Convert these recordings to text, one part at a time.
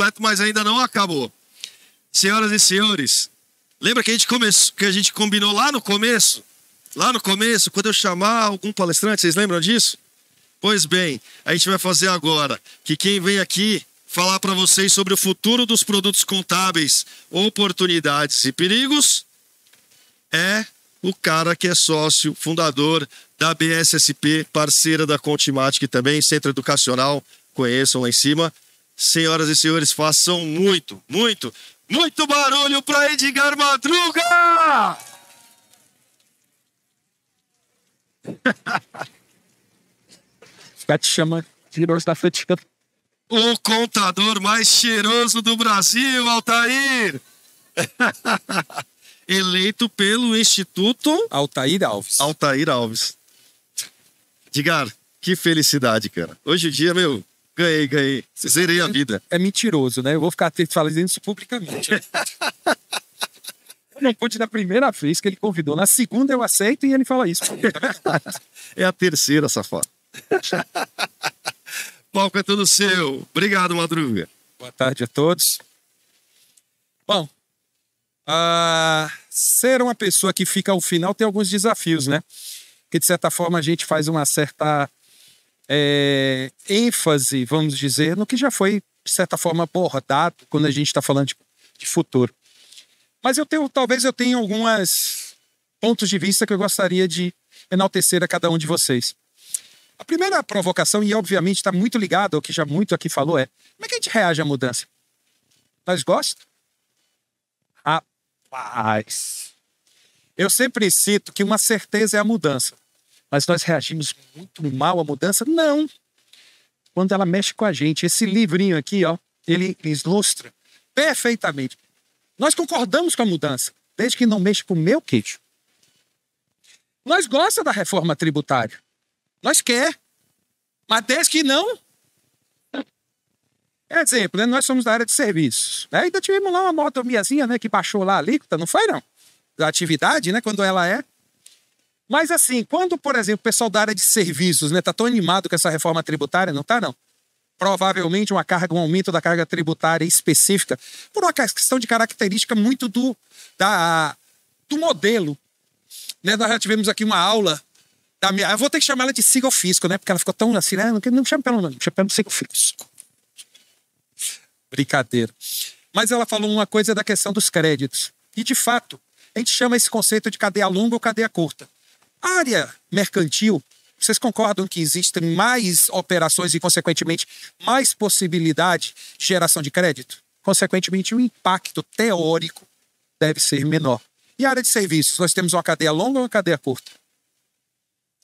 completo, mas ainda não acabou. Senhoras e senhores, lembra que a gente começou, que a gente combinou lá no começo? Lá no começo, quando eu chamar algum palestrante, vocês lembram disso? Pois bem, a gente vai fazer agora que quem vem aqui falar para vocês sobre o futuro dos produtos contábeis, oportunidades e perigos é o cara que é sócio fundador da BSSP, parceira da Contimatic também, é centro educacional, conheçam lá em cima. Senhoras e senhores, façam muito, muito, muito barulho para Edgar Madruga! Ficar te chamando tiroso da frente. O contador mais cheiroso do Brasil, Altair! Eleito pelo Instituto... Altair Alves. Altair Alves. Edgar, que felicidade, cara. Hoje o dia, meu, Ganhei, ganhei. Zerei a vida. É mentiroso, né? Eu vou ficar falando isso publicamente. não pude na primeira vez que ele convidou. Na segunda eu aceito e ele fala isso. é a terceira, safado. Palco é todo seu. Obrigado, Madruga. Boa tarde a todos. Bom, uh, ser uma pessoa que fica ao final tem alguns desafios, né? Que de certa forma a gente faz uma certa é, ênfase, vamos dizer, no que já foi, de certa forma, abordado quando a gente está falando de, de, futuro. Mas eu tenho, talvez eu tenha alguns pontos de vista que eu gostaria de enaltecer a cada um de vocês. A primeira provocação, e obviamente está muito ligado ao que já muito aqui falou, é como é que a gente reage à mudança? Nós gostamos? Rapaz! Eu sempre cito que uma certeza é a mudança. Mas nós reagimos muito mal à mudança? Não. Quando ela mexe com a gente, esse livrinho aqui, ó, ele ilustra perfeitamente. Nós concordamos com a mudança, desde que não mexa com o meu queixo. Nós gosta da reforma tributária. Nós quer, mas desde que não. É exemplo, né? nós somos da área de serviços. Né? Ainda tivemos lá uma motomiazinha né, que baixou lá a alíquota, não foi não? Da atividade, né? quando ela é mas assim, quando, por exemplo, o pessoal da área de serviços né, tá tão animado com essa reforma tributária, não tá não. Provavelmente uma carga, um aumento da carga tributária específica por uma questão de característica muito do da do modelo. Né, nós já tivemos aqui uma aula da minha, eu vou ter que chamar ela de siga fisco, né? Porque ela ficou tão assim, né, não, não chama pelo nome, chama pelo siga fisco. Brincadeira. Mas ela falou uma coisa da questão dos créditos. E de fato, a gente chama esse conceito de cadeia longa ou cadeia curta área mercantil, vocês concordam que existem mais operações e, consequentemente, mais possibilidade de geração de crédito? Consequentemente, o impacto teórico deve ser menor. E área de serviços, nós temos uma cadeia longa ou uma cadeia curta?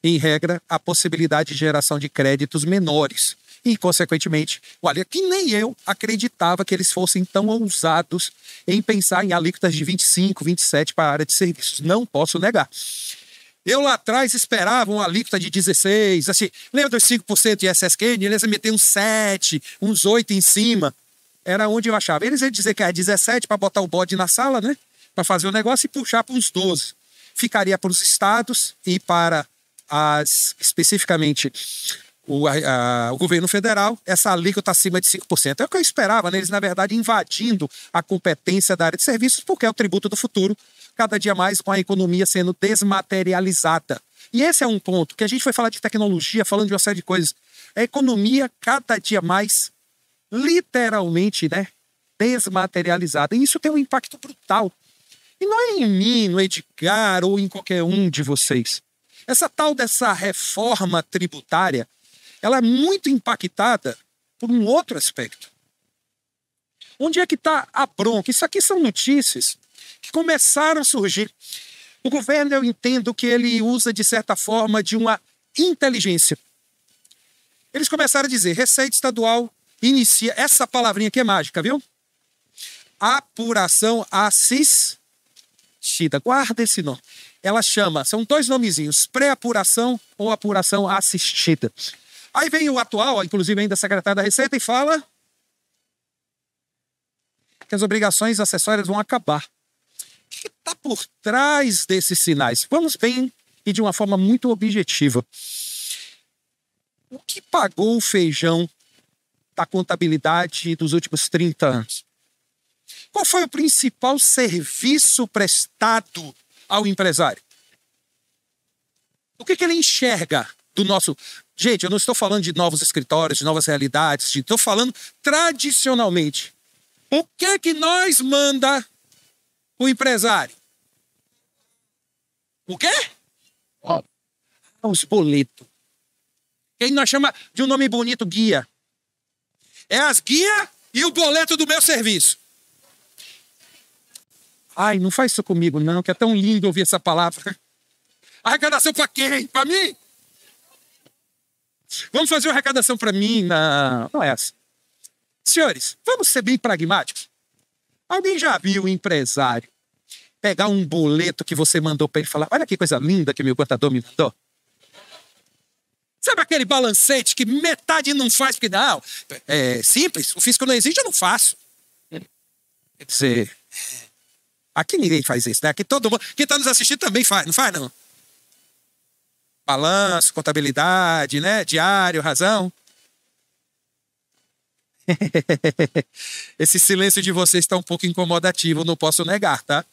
Em regra, a possibilidade de geração de créditos menores. E, consequentemente, olha, que nem eu acreditava que eles fossem tão ousados em pensar em alíquotas de 25, 27 para a área de serviços. Não posso negar. Eu lá atrás esperava uma alíquota de 16, assim, lembra dos 5% de SSQN? Eles meter uns 7, uns 8 em cima. Era onde eu achava. Eles iam dizer que era 17 para botar o bode na sala, né? Para fazer o negócio e puxar para uns 12. Ficaria para os estados e para as especificamente o, a, o governo federal, essa alíquota acima de 5%. É o que eu esperava, né? eles, na verdade, invadindo a competência da área de serviços, porque é o tributo do futuro, cada dia mais com a economia sendo desmaterializada. E esse é um ponto que a gente foi falar de tecnologia, falando de uma série de coisas. A economia, cada dia mais, literalmente, né? Desmaterializada. E isso tem um impacto brutal. E não é em mim, no é Edgar ou em qualquer um de vocês. Essa tal dessa reforma tributária ela é muito impactada por um outro aspecto. Onde é que está a bronca? Isso aqui são notícias que começaram a surgir. O governo, eu entendo que ele usa, de certa forma, de uma inteligência. Eles começaram a dizer: receita estadual inicia. Essa palavrinha aqui é mágica, viu? Apuração assistida. Guarda esse nome. Ela chama, são dois nomezinhos: pré-apuração ou apuração assistida. Aí vem o atual, inclusive ainda secretário da Receita, e fala que as obrigações acessórias vão acabar. O que está por trás desses sinais? Vamos bem e de uma forma muito objetiva. O que pagou o feijão da contabilidade dos últimos 30 anos? Qual foi o principal serviço prestado ao empresário? O que, que ele enxerga do nosso. Gente, eu não estou falando de novos escritórios, de novas realidades, estou falando tradicionalmente. O que é que nós manda o empresário? O quê? Ó, ah, os boletos. Que nós chama de um nome bonito guia. É as guias e o boleto do meu serviço. Ai, não faz isso comigo, não, que é tão lindo ouvir essa palavra. Arrecadação para quem? Para mim? Vamos fazer uma arrecadação para mim? na não é essa. Senhores, vamos ser bem pragmáticos. Alguém já viu um empresário pegar um boleto que você mandou para ele falar: Olha que coisa linda que meu contador me mandou? Sabe aquele balancete que metade não faz porque não? É simples, o fisco não exige, eu não faço. Quer dizer, aqui ninguém faz isso, né? Aqui todo mundo, quem está nos assistindo também faz, não faz não? balanço, contabilidade, né? Diário, razão. Esse silêncio de vocês está um pouco incomodativo, não posso negar, tá?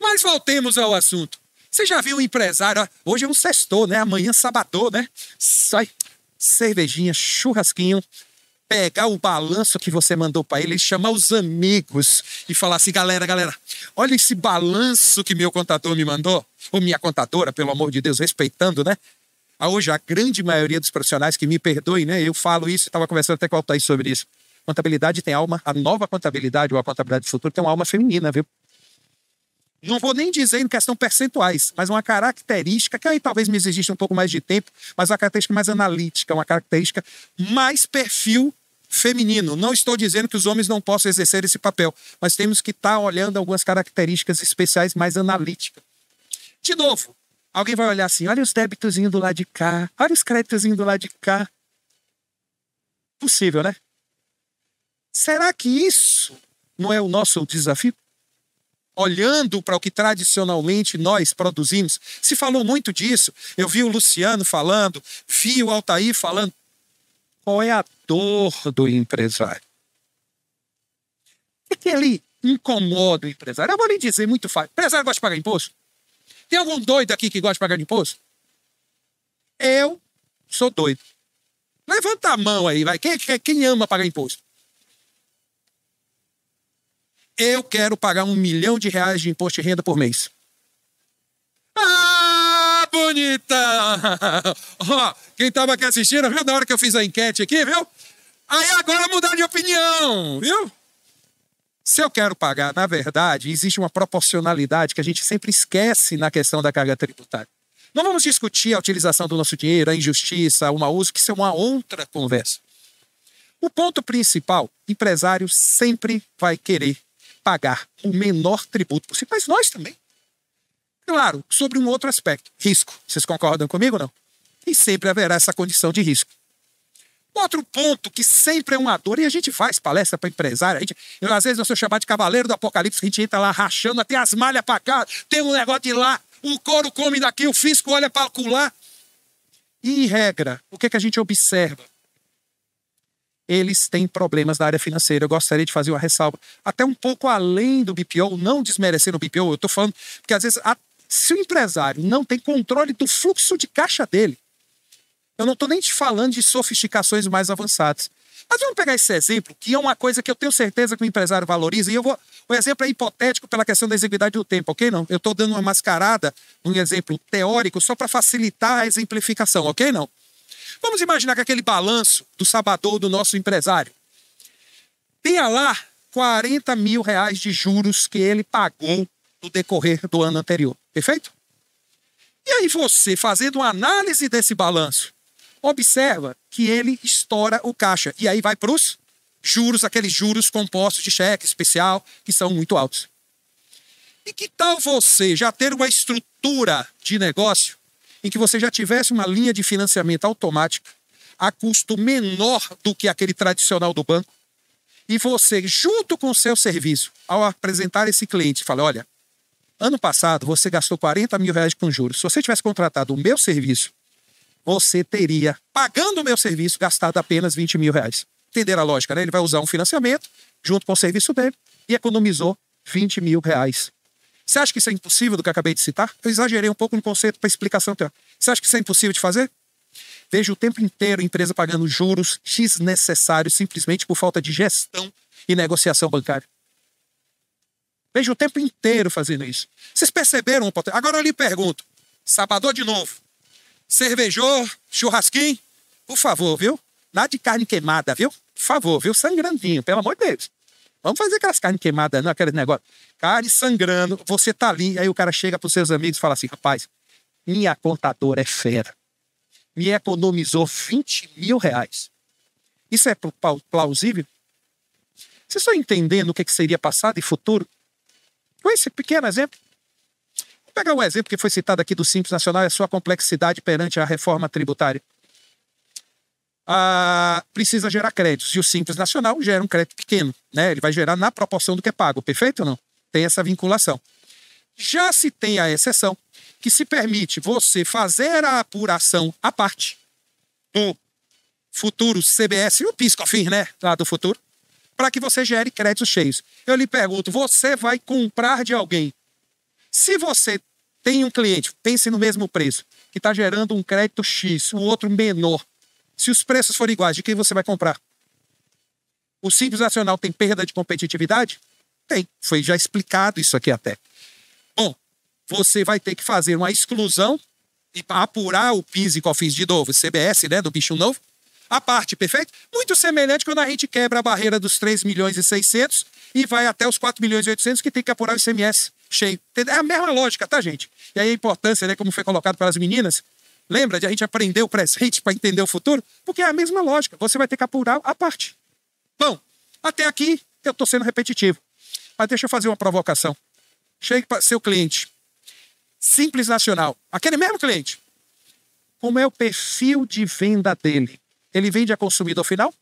Mas voltemos ao assunto. Você já viu um empresário? Hoje é um sextou, né? Amanhã sabadou, né? Sai cervejinha, churrasquinho, pegar o balanço que você mandou para ele, chamar os amigos e falar assim, galera, galera, olha esse balanço que meu contador me mandou ou minha contadora, pelo amor de Deus, respeitando, né? Ah, hoje, a grande maioria dos profissionais, que me perdoem, né? Eu falo isso, estava conversando até com o Altair sobre isso. Contabilidade tem alma, a nova contabilidade ou a contabilidade do futuro tem uma alma feminina, viu? Não vou nem dizer em questão percentuais, mas uma característica que aí talvez me exigisse um pouco mais de tempo, mas uma característica mais analítica, uma característica mais perfil feminino. Não estou dizendo que os homens não possam exercer esse papel, mas temos que estar tá olhando algumas características especiais mais analíticas. De novo, alguém vai olhar assim: olha os débitos do lado de cá, olha os créditos do lado de cá. Possível, né? Será que isso não é o nosso desafio? Olhando para o que tradicionalmente nós produzimos, se falou muito disso. Eu vi o Luciano falando, vi o Altair falando. Qual é a dor do empresário? O que, que ele incomoda o empresário? Eu vou lhe dizer muito fácil: o empresário gosta de pagar imposto? Tem algum doido aqui que gosta de pagar de imposto? Eu sou doido. Levanta a mão aí, vai. Quem, quem ama pagar imposto? Eu quero pagar um milhão de reais de imposto de renda por mês. Ah, bonita! Ó, quem tava aqui assistindo, viu? Na hora que eu fiz a enquete aqui, viu? Aí agora mudar de opinião, viu? Se eu quero pagar, na verdade, existe uma proporcionalidade que a gente sempre esquece na questão da carga tributária. Não vamos discutir a utilização do nosso dinheiro, a injustiça, o mau uso, que isso é uma outra conversa. O ponto principal, empresário sempre vai querer pagar o menor tributo possível, mas nós também. Claro, sobre um outro aspecto, risco. Vocês concordam comigo ou não? E sempre haverá essa condição de risco. Outro ponto que sempre é uma dor, e a gente faz palestra para empresário, a gente, eu, às vezes eu sou chamado de cavaleiro do apocalipse, a gente entra lá rachando até as malhas para cá, tem um negócio de lá, o coro couro come daqui, o fisco olha para cular. E, em regra, o que, é que a gente observa? Eles têm problemas na área financeira. Eu gostaria de fazer uma ressalva. Até um pouco além do BPO, não desmerecendo o BPO, eu estou falando, porque às vezes, a, se o empresário não tem controle do fluxo de caixa dele, eu não estou nem te falando de sofisticações mais avançadas. Mas vamos pegar esse exemplo, que é uma coisa que eu tenho certeza que o empresário valoriza, e eu vou. O exemplo é hipotético pela questão da exiguidade do tempo, ok? Não? Eu estou dando uma mascarada um exemplo teórico só para facilitar a exemplificação, ok? Não? Vamos imaginar que aquele balanço do sabador do nosso empresário tenha lá 40 mil reais de juros que ele pagou no decorrer do ano anterior, perfeito? E aí você, fazendo uma análise desse balanço, observa que ele estoura o caixa. E aí vai para os juros, aqueles juros compostos de cheque especial, que são muito altos. E que tal você já ter uma estrutura de negócio em que você já tivesse uma linha de financiamento automática a custo menor do que aquele tradicional do banco? E você, junto com o seu serviço, ao apresentar esse cliente, fala: olha, ano passado você gastou 40 mil reais com juros. Se você tivesse contratado o meu serviço você teria, pagando o meu serviço, gastado apenas 20 mil reais. Entenderam a lógica, né? Ele vai usar um financiamento junto com o serviço dele e economizou 20 mil reais. Você acha que isso é impossível do que eu acabei de citar? Eu exagerei um pouco no conceito para explicação teórica. Você acha que isso é impossível de fazer? Vejo o tempo inteiro empresa pagando juros desnecessários simplesmente por falta de gestão e negociação bancária. Vejo o tempo inteiro fazendo isso. Vocês perceberam Agora eu lhe pergunto, Sabador de novo, cervejou, churrasquinho, por favor, viu? Nada de carne queimada, viu? Por favor, viu? Sangrandinho, pelo amor de Deus. Vamos fazer aquelas carnes queimadas, não, aquele negócio. Carne sangrando, você tá ali. Aí o cara chega pros seus amigos e fala assim: rapaz, minha contadora é fera. Me economizou 20 mil reais. Isso é plausível? Vocês estão entendendo o que seria passado e futuro? Com esse pequeno exemplo. Pegar um exemplo que foi citado aqui do Simples Nacional e é a sua complexidade perante a reforma tributária. Ah, precisa gerar créditos. E o Simples Nacional gera um crédito pequeno. Né? Ele vai gerar na proporção do que é pago, perfeito ou não? Tem essa vinculação. Já se tem a exceção, que se permite você fazer a apuração à parte do futuro CBS e o PiscoFin, né? Lá do futuro, para que você gere créditos cheios. Eu lhe pergunto: você vai comprar de alguém se você tem um cliente, pense no mesmo preço, que está gerando um crédito X, o um outro menor. Se os preços forem iguais, de quem você vai comprar? O Simples Nacional tem perda de competitividade? Tem. Foi já explicado isso aqui até. Bom, você vai ter que fazer uma exclusão e apurar o PIS e COFINS de novo, CBS, né, do bicho novo. A parte perfeita, muito semelhante quando a gente quebra a barreira dos 3 milhões e 600 e vai até os 4 milhões e 800 que tem que apurar o ICMS cheio. É a mesma lógica, tá, gente? E aí a importância, né, como foi colocado pelas meninas, lembra de a gente aprender o presente para entender o futuro? Porque é a mesma lógica, você vai ter que apurar a parte. Bom, até aqui eu estou sendo repetitivo. Mas deixa eu fazer uma provocação. Chegue para seu cliente. Simples Nacional. Aquele mesmo cliente. Como é o perfil de venda dele? Ele vende a consumidor final?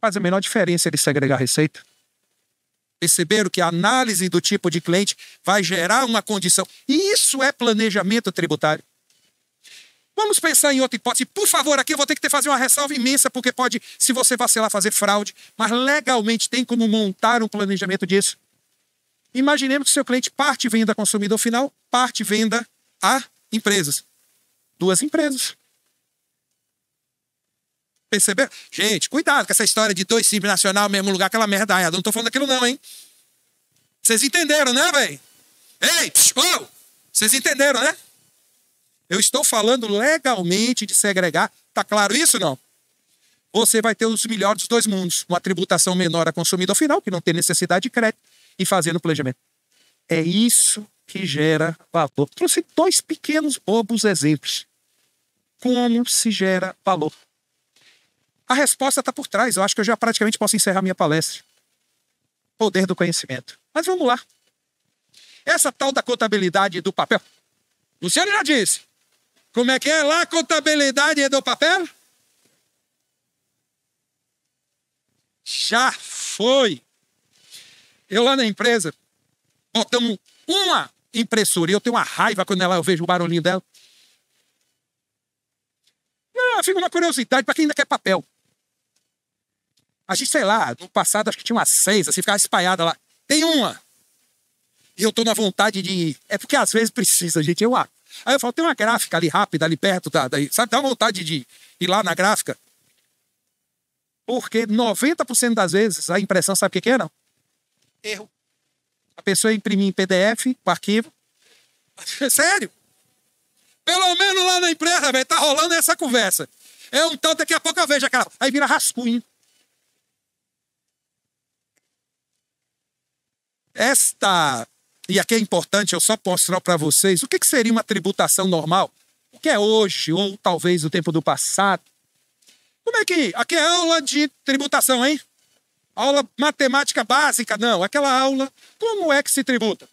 Faz a menor diferença ele segregar a receita. Perceberam que a análise do tipo de cliente vai gerar uma condição. E isso é planejamento tributário. Vamos pensar em outra hipótese. Por favor, aqui eu vou ter que ter, fazer uma ressalva imensa, porque pode, se você vacilar, fazer fraude. Mas legalmente tem como montar um planejamento disso. Imaginemos que seu cliente parte venda a consumidor final, parte venda a empresas. Duas empresas. Percebeu? Gente, cuidado com essa história de dois simples nacional, mesmo lugar, aquela merda. Ai, eu não tô falando daquilo não, hein? Vocês entenderam, né, velho? Ei, pô! Vocês entenderam, né? Eu estou falando legalmente de segregar. Tá claro isso não? Você vai ter os melhores dos dois mundos. Uma tributação menor a consumidor final, que não tem necessidade de crédito, e fazendo planejamento. É isso que gera valor. Trouxe dois pequenos bobos exemplos. Como se gera valor. A resposta está por trás. Eu acho que eu já praticamente posso encerrar minha palestra. Poder do conhecimento. Mas vamos lá. Essa tal da contabilidade do papel. Luciano já disse. Como é que é lá a contabilidade do papel? Já foi. Eu lá na empresa, botamos uma impressora e eu tenho uma raiva quando ela, eu vejo o barulhinho dela. Não, ah, fica uma curiosidade para quem ainda quer papel. A gente, sei lá, no passado acho que tinha umas seis, assim, ficava espalhada lá. Tem uma! E eu tô na vontade de. Ir. É porque às vezes precisa, gente. Eu, ah, aí eu falo, tem uma gráfica ali rápida, ali perto, da, daí, sabe? Dá vontade de ir lá na gráfica. Porque 90% das vezes a impressão, sabe o que, que é, não? Erro. A pessoa imprimir em PDF, o arquivo. Sério? Pelo menos lá na empresa, velho, tá rolando essa conversa. É um tanto, daqui a pouco eu vejo aquela. Aí vira rascunho. Esta, e aqui é importante, eu só mostrar para vocês o que, que seria uma tributação normal, o que é hoje, ou talvez o tempo do passado. Como é que. Aqui é aula de tributação, hein? Aula matemática básica, não. Aquela aula. Como é que se tributa?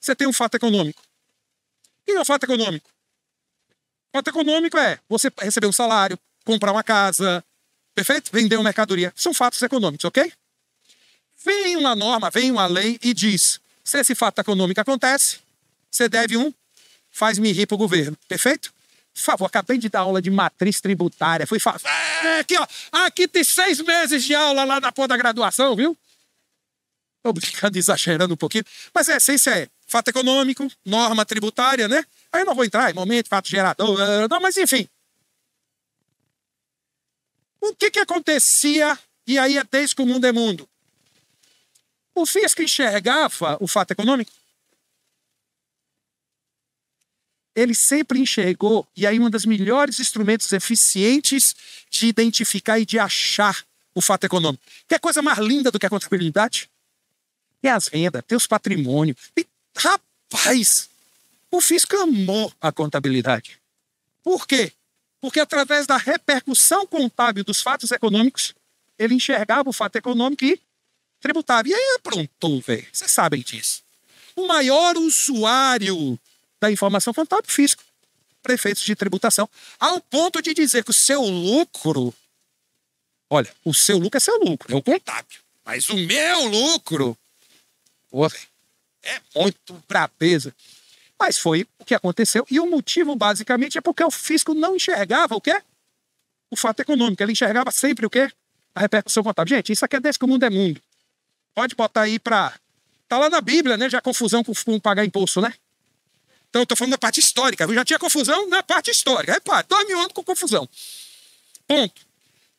Você tem um fato econômico. O que é o um fato econômico? fato econômico é você receber um salário, comprar uma casa, perfeito? Vender uma mercadoria. São fatos econômicos, ok? Vem uma norma, vem uma lei e diz: se esse fato econômico acontece, você deve um faz-me rir para o governo. Perfeito? Por favor, acabei de dar aula de matriz tributária. Fui fazer. É, aqui, ó. Aqui tem seis meses de aula lá na porra da graduação, viu? Tô brincando, exagerando um pouquinho. Mas a é, essência é fato econômico, norma tributária, né? Aí eu não vou entrar é momento, fato gerador, não, mas enfim. O que que acontecia, e aí é desde que o mundo é mundo? O fisco enxergava o fato econômico? Ele sempre enxergou, e aí um dos melhores instrumentos eficientes de identificar e de achar o fato econômico. Que coisa mais linda do que a contabilidade? Tem as vendas, tem os patrimônios. E, rapaz, o fisco amou a contabilidade. Por quê? Porque através da repercussão contábil dos fatos econômicos, ele enxergava o fato econômico e tributário E aí aprontou, velho. Vocês sabem disso. O maior usuário da informação contábil fisco, prefeitos de tributação, ao ponto de dizer que o seu lucro. Olha, o seu lucro é seu lucro, é o contábil. Mas o meu lucro. Pô, é muito brabeza. Mas foi o que aconteceu. E o motivo, basicamente, é porque o fisco não enxergava o quê? O fato econômico. Ele enxergava sempre o quê? A repercussão contábil. Gente, isso aqui é desde que o mundo é mundo. Pode botar aí para. Tá lá na Bíblia, né? Já confusão com, com pagar imposto, né? Então eu tô falando da parte histórica. Eu já tinha confusão na parte histórica. Repare, é dois mil anos com confusão. Ponto.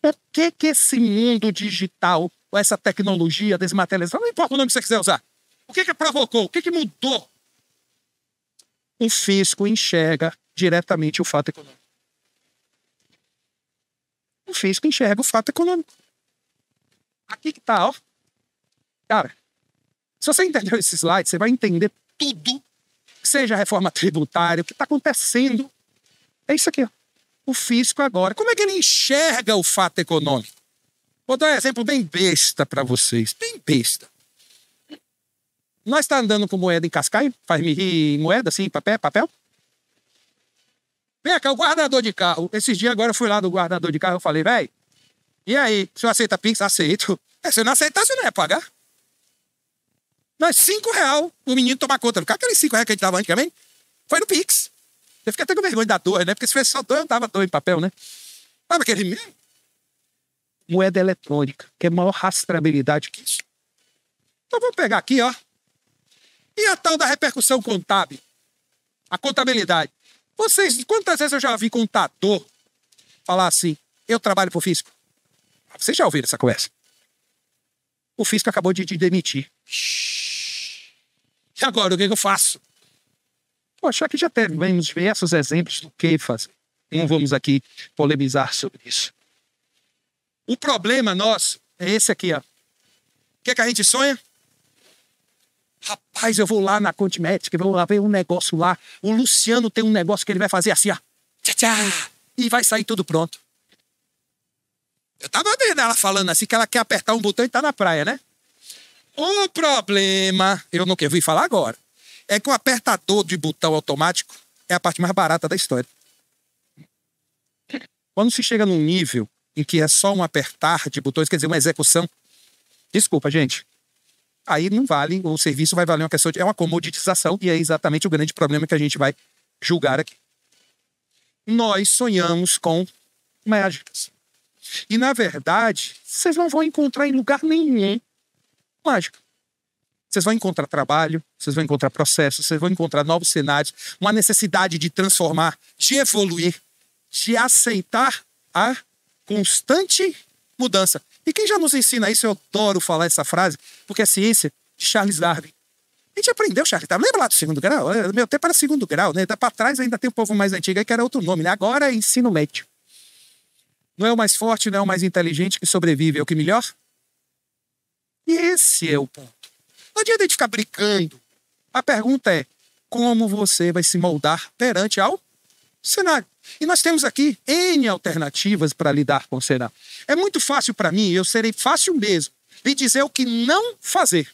Por que, que esse mundo digital, ou essa tecnologia desmaterializada, não importa o nome que você quiser usar, o que, que provocou? O que, que mudou? O fisco enxerga diretamente o fato econômico. O fisco enxerga o fato econômico. Aqui que tá, ó. Cara, se você entendeu esse slide, você vai entender tudo, seja a reforma tributária, o que está acontecendo. É isso aqui, ó. O fisco agora. Como é que ele enxerga o fato econômico? Vou dar um exemplo bem besta para vocês. Bem besta. Nós está andando com moeda em cascaio? Faz-me rir moeda, assim, papel, papel? Vem cá, o guardador de carro. Esses dias agora eu fui lá do guardador de carro, eu falei, velho, e aí, o senhor aceita Pix? Aceito. É, se não aceitar, você não ia pagar. Não, é cinco real o menino tomar conta do carro. Aqueles cinco reais que a gente dava antigamente, foi no Pix. Eu fiquei até com vergonha da dor, né? Porque se fosse só dor, eu dava dor em papel, né? Sabe aquele Moeda eletrônica, que é maior rastreabilidade que isso. Então vamos pegar aqui, ó. E a tal da repercussão contábil? A contabilidade. Vocês, quantas vezes eu já vi contador falar assim, eu trabalho pro fisco? Vocês já ouviram essa conversa? O fisco acabou de, de demitir. Shhh. E agora, o que, é que eu faço? Poxa, aqui já temos diversos exemplos do que fazer. Não vamos aqui polemizar sobre isso. O problema nosso é esse aqui, ó. O que, é que a gente sonha? Rapaz, eu vou lá na Contimética, vou lá ver um negócio lá. O Luciano tem um negócio que ele vai fazer assim, ó. Tchá, tchá, e vai sair tudo pronto. Eu tava vendo ela falando assim, que ela quer apertar um botão e tá na praia, né? O problema, eu não quero vir falar agora, é que o apertador de botão automático é a parte mais barata da história. Quando se chega num nível em que é só um apertar de botões, quer dizer, uma execução, desculpa, gente, aí não vale, o serviço vai valer uma questão de. É uma comoditização e é exatamente o grande problema que a gente vai julgar aqui. Nós sonhamos com mágicas. E, na verdade, vocês não vão encontrar em lugar nenhum mágica. Vocês vão encontrar trabalho, vocês vão encontrar processos, vocês vão encontrar novos cenários, uma necessidade de transformar, de evoluir, de aceitar a constante mudança. E quem já nos ensina isso, eu adoro falar essa frase, porque é ciência de Charles Darwin. A gente aprendeu Charles Darwin, lembra lá do segundo grau? É, meu até para segundo grau, né? Para trás ainda tem um povo mais antigo aí que era outro nome, né? Agora é ensino médio. Não é o mais forte, não é o mais inteligente que sobrevive, é o que melhor e esse é o ponto. Não adianta de ficar brincando. A pergunta é como você vai se moldar perante ao cenário. E nós temos aqui N alternativas para lidar com o cenário. É muito fácil para mim, eu serei fácil mesmo, em dizer o que não fazer.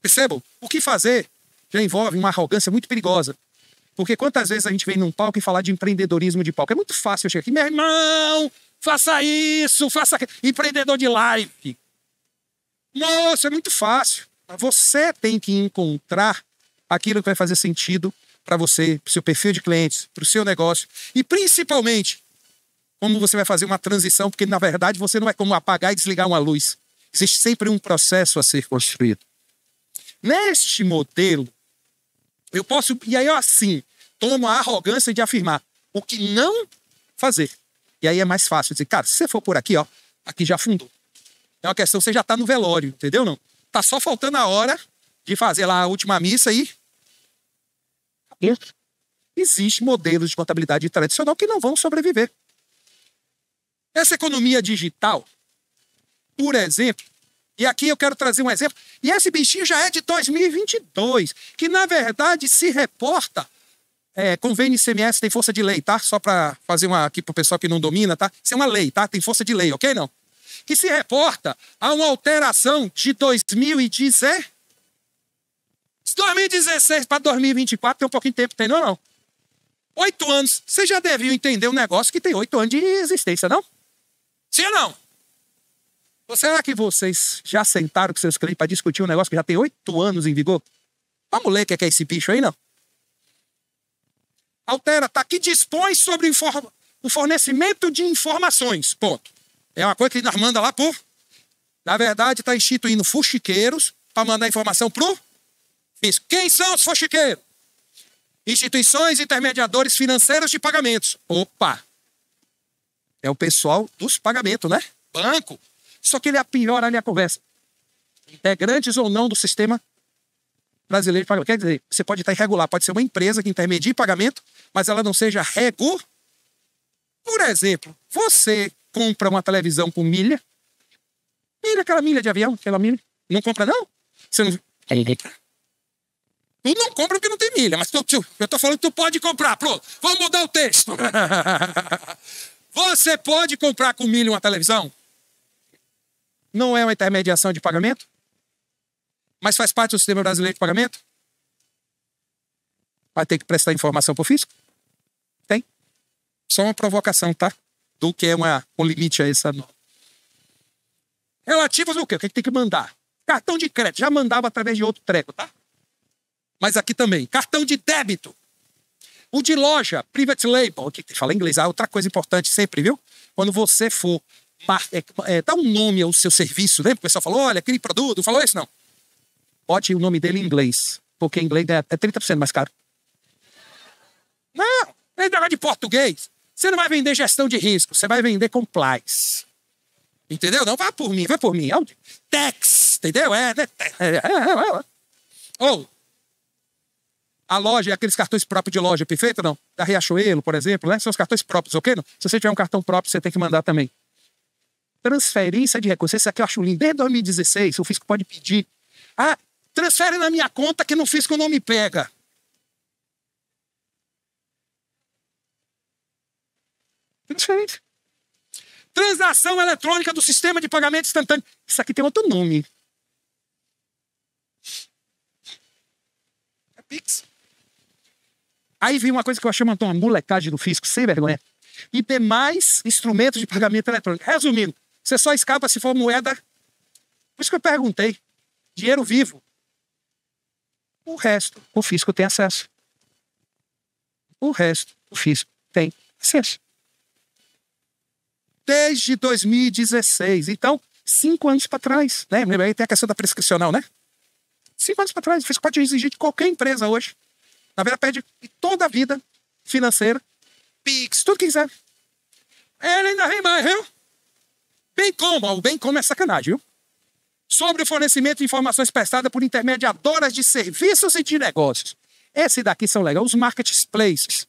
Percebam? O que fazer já envolve uma arrogância muito perigosa. Porque quantas vezes a gente vem num palco e falar de empreendedorismo de palco? É muito fácil eu chegar aqui, meu irmão, faça isso, faça aquilo. Empreendedor de live. Nossa, é muito fácil. Você tem que encontrar aquilo que vai fazer sentido para você, para o seu perfil de clientes, para o seu negócio e principalmente como você vai fazer uma transição, porque na verdade você não é como apagar e desligar uma luz. Existe sempre um processo a ser construído. Neste modelo, eu posso, e aí eu assim, tomo a arrogância de afirmar o que não fazer. E aí é mais fácil dizer, cara, se você for por aqui, ó, aqui já fundou. É uma questão, você já está no velório, entendeu? Não? Tá só faltando a hora de fazer lá a última missa e. Existem modelos de contabilidade tradicional que não vão sobreviver. Essa economia digital, por exemplo, e aqui eu quero trazer um exemplo, e esse bichinho já é de 2022, que na verdade se reporta é, convênio ICMS tem força de lei, tá? Só para fazer uma aqui pro pessoal que não domina, tá? Isso é uma lei, tá? Tem força de lei, ok? Não que se reporta a uma alteração de 2016. 2016 para 2024 tem um pouquinho de tempo, tem não, não? Oito anos. Você já deviam entender um negócio que tem oito anos de existência, não? Sim ou não? Ou será que vocês já sentaram com seus clientes para discutir um negócio que já tem oito anos em vigor? Vamos ler o que é, que é esse bicho aí, não? Altera, tá aqui, dispõe sobre o fornecimento de informações, ponto. É uma coisa que nós manda lá por. Na verdade, está instituindo fuxiqueiros para mandar informação para o fisco. Quem são os fuxiqueiros? Instituições intermediadores financeiros de pagamentos. Opa! É o pessoal dos pagamentos, né? Banco. Só que ele apiora ali a conversa. Integrantes ou não do sistema brasileiro de pagamento. Quer dizer, você pode estar irregular, pode ser uma empresa que intermedia pagamento, mas ela não seja regu. Por exemplo, você compra uma televisão com milha. Milha, aquela milha de avião, aquela milha. Não compra, não? Você não. Tu não compra porque não tem milha, mas tu, tu, eu tô falando que tu pode comprar. Pronto, vamos mudar o texto. Você pode comprar com milha uma televisão? Não é uma intermediação de pagamento? Mas faz parte do sistema brasileiro de pagamento? Vai ter que prestar informação para o fisco? Tem. Só uma provocação, tá? do que uma, um limite a essa relativas ao quê? O que, é que tem que mandar? Cartão de crédito, já mandava através de outro treco, tá? Mas aqui também, cartão de débito. O de loja, private label, que fala inglês, ah, outra coisa importante sempre, viu? Quando você for é, é, dar um nome ao seu serviço, lembra? Né? O pessoal falou, olha, aquele produto, falou isso, não. Bote o nome dele em inglês, porque em inglês é, é 30% mais caro. Não, é negócio de português. Você não vai vender gestão de risco, você vai vender compliance. Entendeu? Não, vá por mim, vá por mim. É Tex, entendeu? É é, é, é, é, Ou, a loja, aqueles cartões próprios de loja, perfeito não? Da Riachuelo, por exemplo, né? São os cartões próprios, ok? Não? Se você tiver um cartão próprio, você tem que mandar também. Transferência de recursos. Isso aqui eu acho lindo. Desde 2016, o fisco pode pedir. Ah, transfere na minha conta que no fisco não me pega. É diferente. Transação eletrônica do sistema de pagamento instantâneo. Isso aqui tem outro nome. É Pix. Aí vi uma coisa que eu achei uma, uma molecagem do fisco, sem vergonha. E mais instrumentos de pagamento eletrônico. Resumindo, você só escapa se for moeda. Por isso que eu perguntei. Dinheiro vivo. O resto, o fisco tem acesso. O resto, o fisco tem acesso desde 2016. Então, cinco anos para trás, né? Aí tem a questão da prescricional, né? Cinco anos para trás, você pode exigir de qualquer empresa hoje. Na verdade, pede toda a vida financeira, Pix, tudo que quiser. Ele ainda ri mais, viu? Bem como, o bem como é sacanagem, viu? Sobre o fornecimento de informações prestadas por intermediadoras de serviços e de negócios. Esses daqui são legais, os marketplaces.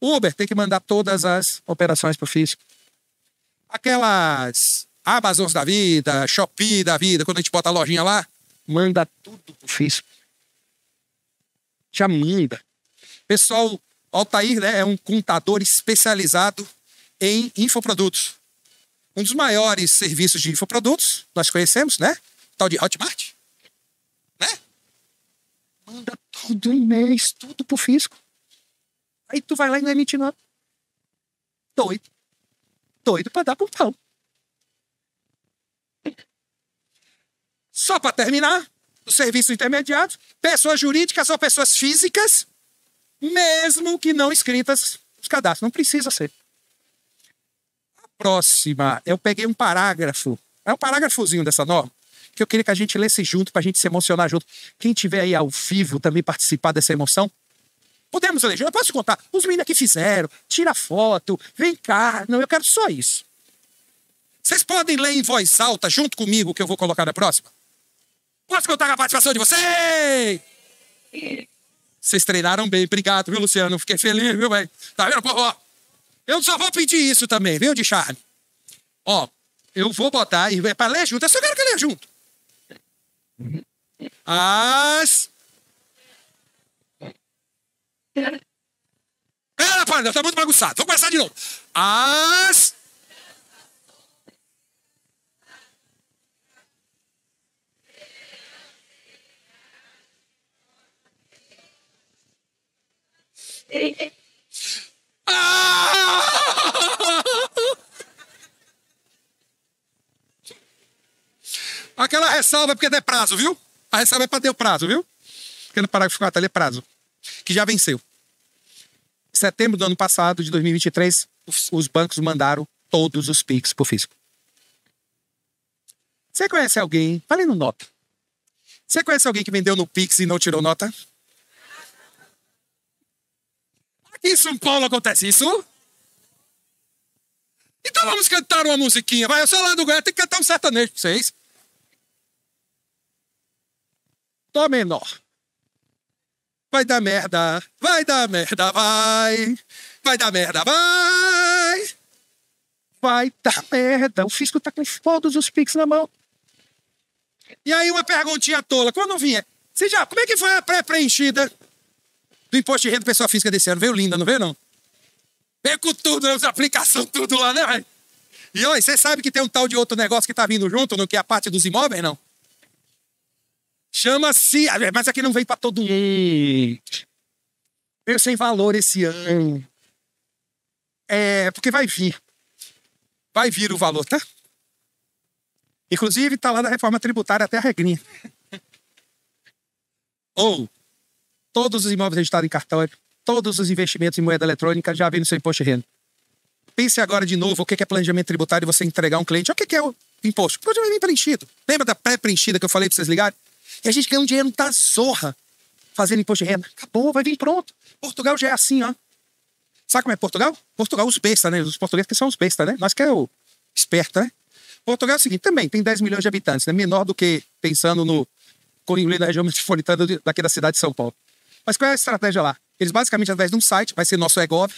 Uber tem que mandar todas as operações para o fisco. Aquelas Amazons da vida, Shopee da vida, quando a gente bota a lojinha lá, manda tudo pro Facebook. Já manda. Pessoal, Altair né, é um contador especializado em infoprodutos. Um dos maiores serviços de infoprodutos, nós conhecemos, né? Tal de Hotmart. Né? Manda em mês, tudo pro fisco. Aí tu vai lá e não emite nada. Doido doido para dar pro pau. Só para terminar, os serviços intermediários, pessoas jurídicas ou pessoas físicas, mesmo que não escritas nos cadastros. Não precisa ser. A próxima, eu peguei um parágrafo, é um parágrafozinho dessa norma, que eu queria que a gente lesse junto, para a gente se emocionar junto. Quem tiver aí ao vivo também participar dessa emoção, Podemos eleger, eu posso contar. Os meninos que fizeram, tira foto, vem cá. Não, eu quero só isso. Vocês podem ler em voz alta junto comigo que eu vou colocar na próxima? Posso contar com a participação de vocês? Vocês treinaram bem, obrigado, viu, Luciano? Fiquei feliz, viu, velho? Tá vendo? Ó, eu só vou pedir isso também, viu, de charme? Ó, eu vou botar e é para ler junto, eu só quero que leia junto. As Pera, Padre, tá muito bagunçado. Vamos começar de novo. As. Aquela ressalva é porque é prazo, viu? A ressalva é para ter o prazo, viu? Porque no parágrafo 4 ali é prazo que já venceu. setembro do ano passado, de 2023, os bancos mandaram todos os PIX para o fisco. Você conhece alguém? no nota. Você conhece alguém que vendeu no Pix e não tirou nota? Aqui em São Paulo acontece isso? Então vamos cantar uma musiquinha. Vai, eu sou lá do Goiás, tem que cantar um sertanejo pra vocês. Dó menor. Vai dar merda, vai dar merda, vai. Vai dar merda, vai. Vai dar merda. O fisco tá com todos os piques na mão. E aí uma perguntinha tola. Quando vinha, você já, como é que foi a pré-preenchida do imposto de renda pessoal física desse ano? Veio linda, não veio não? Veio com tudo, as né, aplicação tudo lá, né? E olha, você sabe que tem um tal de outro negócio que tá vindo junto, não que é a parte dos imóveis, não? Chama-se. Mas aqui não veio para todo mundo. Veio sem valor esse ano. É, porque vai vir. Vai vir o valor, tá? Inclusive, tá lá na reforma tributária até a regrinha. Ou todos os imóveis registrados em cartório, todos os investimentos em moeda eletrônica já vêm no seu imposto de renda. Pense agora de novo o que é planejamento tributário e você entregar um cliente. O que é o imposto? O imposto vem preenchido. Lembra da pré-preenchida que eu falei para vocês ligarem? E a gente ganha um dinheiro da zorra fazendo imposto de renda. Acabou, vai vir pronto. Portugal já é assim, ó. Sabe como é Portugal? Portugal, os besta, né? Os portugueses que são os besta, né? Nós que é o esperto, né? Portugal é o seguinte, também tem 10 milhões de habitantes, né? Menor do que pensando no Coimbra da região metropolitana daqui da cidade de São Paulo. Mas qual é a estratégia lá? Eles basicamente, através de um site, vai ser nosso EGOV,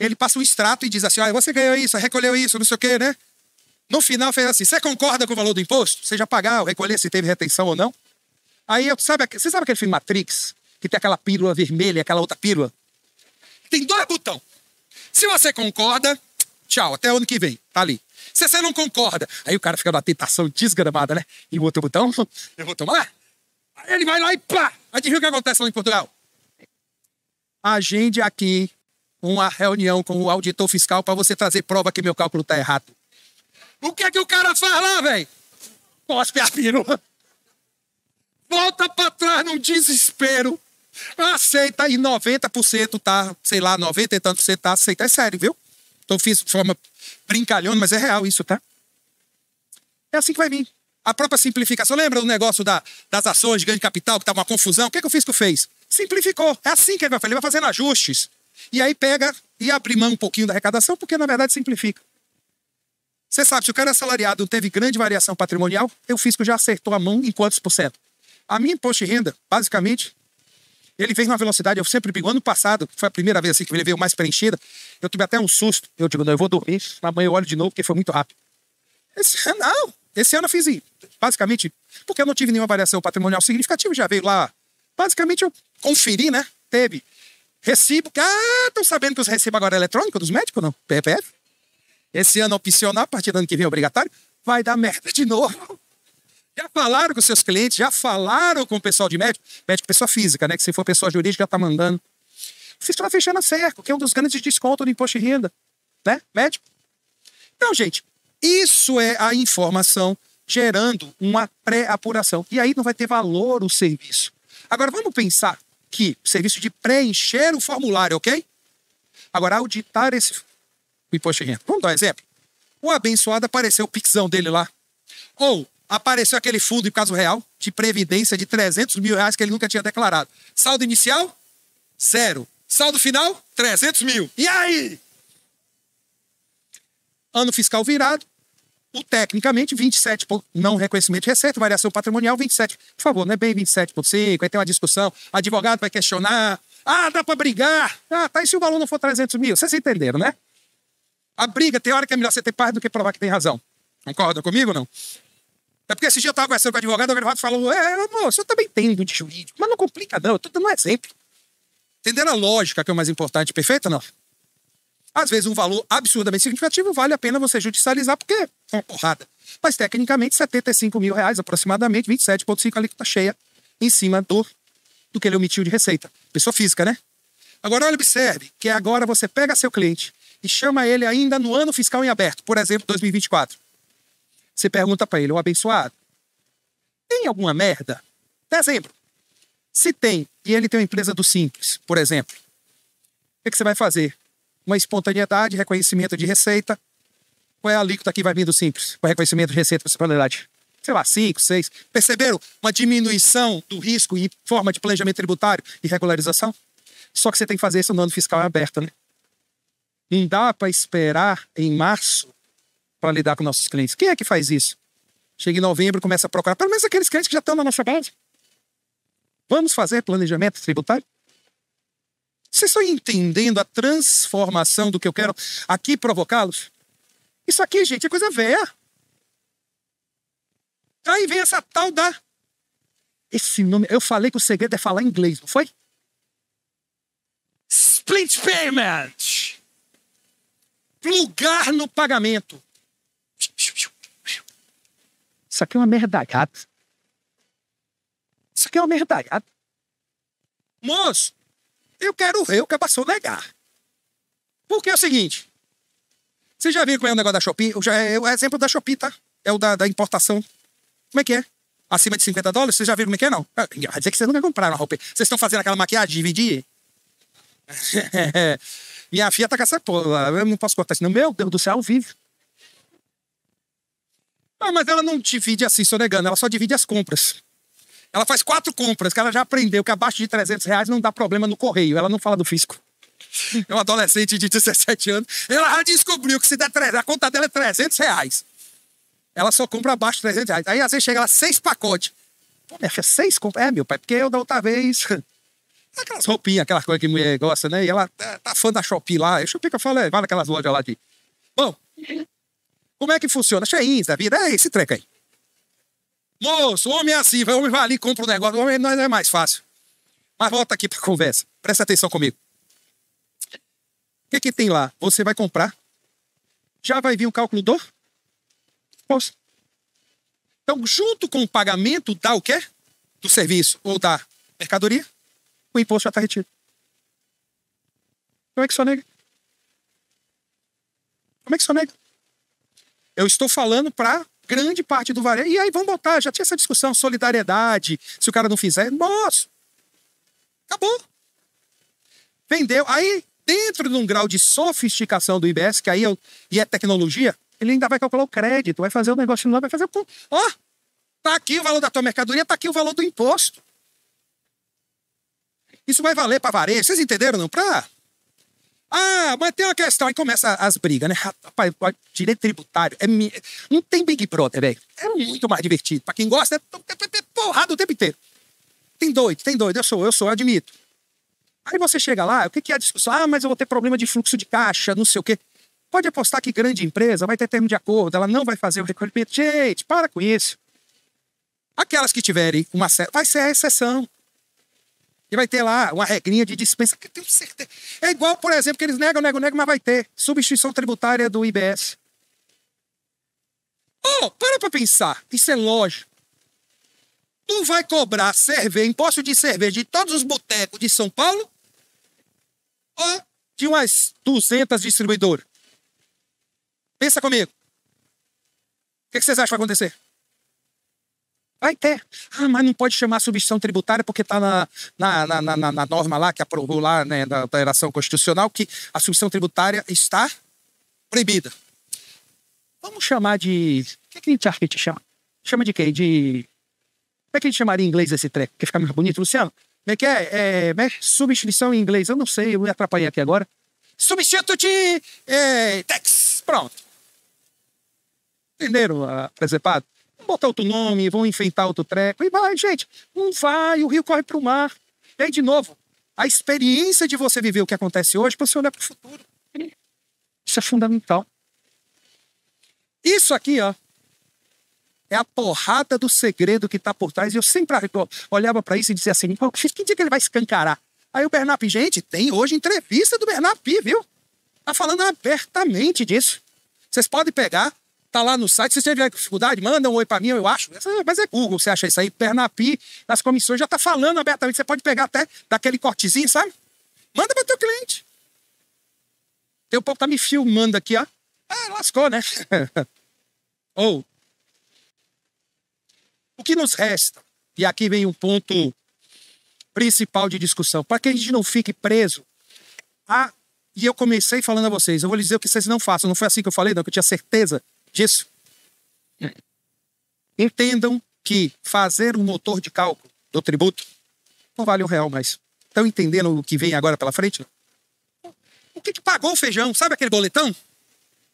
ele passa um extrato e diz assim, ah, você ganhou isso, recolheu isso, não sei o quê, né? No final fez assim, você concorda com o valor do imposto? Seja pagar ou recolher, se teve retenção ou não? Aí, sabe, você sabe aquele filme Matrix? Que tem aquela pílula vermelha e aquela outra pílula? Tem dois botões. Se você concorda, tchau, até ano que vem, tá ali. Se você não concorda, aí o cara fica numa tentação desgramada, né? E o outro botão, eu vou tomar. Aí ele vai lá e pá! Adivinha o que acontece lá em Portugal? Agende aqui uma reunião com o auditor fiscal para você trazer prova que meu cálculo tá errado. O que é que o cara faz lá, velho? Cospe a pílula volta para trás no desespero. Aceita e 90% tá, sei lá, 90 e tanto você tá aceita. É sério, viu? Então fiz de forma brincalhona, mas é real isso, tá? É assim que vai vir. A própria simplificação. Lembra do negócio da, das ações de grande capital, que estava tá uma confusão? O que, é que o fisco fez? Simplificou. É assim que ele vai fazer. Ele vai fazendo ajustes. E aí pega e abre mão um pouquinho da arrecadação, porque na verdade simplifica. Você sabe, se o cara é assalariado teve grande variação patrimonial, o fisco já acertou a mão em quantos por cento? A minha imposto de renda, basicamente, ele veio numa velocidade, eu sempre digo, ano passado, foi a primeira vez assim que ele veio mais preenchida, eu tive até um susto. Eu digo, não, eu vou dormir, amanhã eu olho de novo, porque foi muito rápido. Esse ano, ah, não, esse ano eu fiz basicamente, porque eu não tive nenhuma variação patrimonial significativa, já veio lá. Basicamente eu conferi, né? Teve recibo, ah, estão sabendo que os recibos agora é eletrônico dos médicos, não? PPF. Esse ano opcional, a partir do ano que vem é obrigatório, vai dar merda de novo. Já falaram com seus clientes, já falaram com o pessoal de médico, médico pessoa física, né? Que se for pessoa jurídica, já tá mandando. Fiz está fechando a cerca, que é um dos grandes descontos do imposto de renda, né? Médico. Então, gente, isso é a informação gerando uma pré-apuração. E aí não vai ter valor o serviço. Agora, vamos pensar que o serviço de preencher o formulário, ok? Agora, auditar esse o imposto de renda. Vamos dar um exemplo. O abençoado apareceu o pixão dele lá. Ou apareceu aquele fundo, em caso real, de previdência de 300 mil reais que ele nunca tinha declarado. Saldo inicial? Zero. Saldo final? 300 mil. E aí? Ano fiscal virado, o tecnicamente 27, não reconhecimento de receita, variação patrimonial 27. Por favor, não é bem 27,5, aí tem uma discussão, advogado vai questionar. Ah, dá para brigar. Ah, tá, e se o valor não for 300 mil? Vocês entenderam, né? A briga, tem hora que é melhor você ter parte do que provar que tem razão. Concorda comigo ou não? É porque esse dia eu estava conversando com o advogado, o advogado falou: é, amor, o senhor também tem de jurídico, mas não complica, não. Eu estou dando um exemplo. Entendendo a lógica que é o mais importante, perfeito não? Às vezes um valor absurdamente significativo vale a pena você judicializar, porque é uma porrada. Mas tecnicamente, 75 mil reais, aproximadamente, 27,5 ali que tá cheia, em cima do, do que ele omitiu de receita. Pessoa física, né? Agora, olha, observe que agora você pega seu cliente e chama ele ainda no ano fiscal em aberto, por exemplo, 2024. Você pergunta para ele, o abençoado, tem alguma merda? Dezembro. Se tem, e ele tem uma empresa do Simples, por exemplo, o que, você vai fazer? Uma espontaneidade, reconhecimento de receita. Qual é a alíquota que vai vir do Simples? Qual é o reconhecimento de receita para espontaneidade? Sei lá, cinco, seis, Perceberam uma diminuição do risco em forma de planejamento tributário e regularização? Só que você tem que fazer isso no ano fiscal aberto, né? Não dá para esperar em março para lidar com nossos clientes. Quem é que faz isso? Chega em novembro, começa a procurar, pelo menos aqueles clientes que já estão na nossa base. Vamos fazer planejamento tributário? Vocês estão entendendo a transformação do que eu quero aqui provocá-los? Isso aqui, gente, é coisa velha. Aí vem essa tal da. Esse nome. Eu falei que o segredo é falar inglês, não foi? Split payment lugar no pagamento. Isso aqui é uma merdalhada. Isso aqui é uma merdalhada. Moço, eu quero ver o que passou negar. Porque é o seguinte. Você já viu como é o negócio da Shopee? Já é, o exemplo da Shopee, tá? É o da, da importação. Como é que é? Acima de 50 dólares? Você já viu como é que é, não? Quer ah, dizer que vocês nunca compraram a roupa. Vocês estão fazendo aquela maquiagem, dividir? Minha filha tá com essa porra. Eu não posso cortar isso. Meu Deus do céu, ao vivo. Ah, mas ela não divide assim, sonegando, ela só divide as compras. Ela faz quatro compras, que ela já aprendeu que abaixo de 300 reais não dá problema no correio. Ela não fala do fisco. É uma adolescente de 17 anos. Ela já descobriu que se der 300, a conta dela é 300 reais. Ela só compra abaixo de 300 reais. Aí às vezes chega lá seis pacotes. Pô, minha filha, seis compras? É, meu pai, porque eu da outra vez... É aquelas roupinhas, aquelas coisas que mulher gosta, né? E ela eh, tá, fã da Shopee lá. Eu Shopee que eu falo, é, vai naquelas lojas lá de... Bom, como é que funciona? Cheinhos é da é vida, é esse treco aí. Moço, homem é assim, homem vai ali, compra o um negócio, homem não é mais fácil. Mas volta aqui para conversa, presta atenção comigo. O que, que tem lá? Você vai comprar, já vai vir um cálculo do imposto. Então, junto com o pagamento da o quê? Do serviço ou da mercadoria, o imposto já está retido. Como é que só nega? Como é que só nega? Eu estou falando para grande parte do varejo. E aí vamos botar, já tinha essa discussão, solidariedade, se o cara não fizer, nossa, acabou. Vendeu. Aí, dentro de um grau de sofisticação do IBS, que aí eu, e é tecnologia, ele ainda vai calcular o crédito, vai fazer o negócio novo, vai fazer o... Ó, tá aqui o valor da tua mercadoria, tá aqui o valor do imposto. Isso vai valer para varejo. Vocês entenderam, não? Para ah, mas tem uma questão. Aí começa as brigas, né? Rapaz, direito tributário. É minha. Não tem Big Brother, velho. É muito mais divertido. Pra quem gosta, é porrada o tempo inteiro. Tem doido, tem doido. Eu sou, eu sou, eu admito. Aí você chega lá, o que é a discussão? Ah, mas eu vou ter problema de fluxo de caixa, não sei o quê. Pode apostar que grande empresa vai ter termo de acordo, ela não vai fazer o recolhimento. Gente, para com isso. Aquelas que tiverem uma. certa Vai ser a exceção. E vai ter lá uma regrinha de dispensa, que eu tenho certeza. É igual, por exemplo, que eles negam, negam, negam, mas vai ter. Substituição tributária do IBS. Oh, para pra pensar. Isso é lógico. Tu vai cobrar cerveja, imposto de cerveja de todos os botecos de São Paulo? Ou de umas 200 distribuidoras? Pensa comigo. O que vocês acham que vai acontecer? Vai ter. Ah, mas não pode chamar substituição tributária porque está na, na, na, na, norma lá que aprovou lá né, da alteração constitucional que a substituição tributária está proibida. Vamos chamar de. O que, é que a gente acha que a gente chama? Chama de quê? De. Como é que a gente chamaria em inglês esse treco? Quer ficar mais bonito, Luciano? Como é que é? é... é, é? Substituição em inglês. Eu não sei, eu me atrapalhei aqui agora. Substituto de. É... Tax. Pronto. Entenderam apresentado? Ah, botar outro nome, vão enfeitar outro treco. E vai, gente, não vai, o rio corre para o mar. E aí, de novo, a experiência de você viver o que acontece hoje para você olhar para o futuro. Isso é fundamental. Isso aqui, ó, é a porrada do segredo que está por trás. E eu sempre olhava para isso e dizia assim: que dia que ele vai escancarar? Aí o Bernap, gente, tem hoje entrevista do Bernap, viu? Tá falando abertamente disso. Vocês podem pegar, tá lá no site. Se você tiver dificuldade, manda um oi para mim, eu acho. Mas é Google, você acha isso aí. Pernapi, nas comissões, já tá falando abertamente. Você pode pegar até daquele cortezinho, sabe? Manda para teu cliente. Teu povo tá me filmando aqui, ó. Ah, lascou, né? Ou. O que nos resta? E aqui vem um ponto principal de discussão. Para que a gente não fique preso a. E eu comecei falando a vocês, eu vou lhe dizer o que vocês não façam. Não foi assim que eu falei, não, que eu tinha certeza disso, entendam que fazer um motor de cálculo do tributo não vale um real mais. Estão entendendo o que vem agora pela frente? O que, que pagou o feijão? Sabe aquele boletão?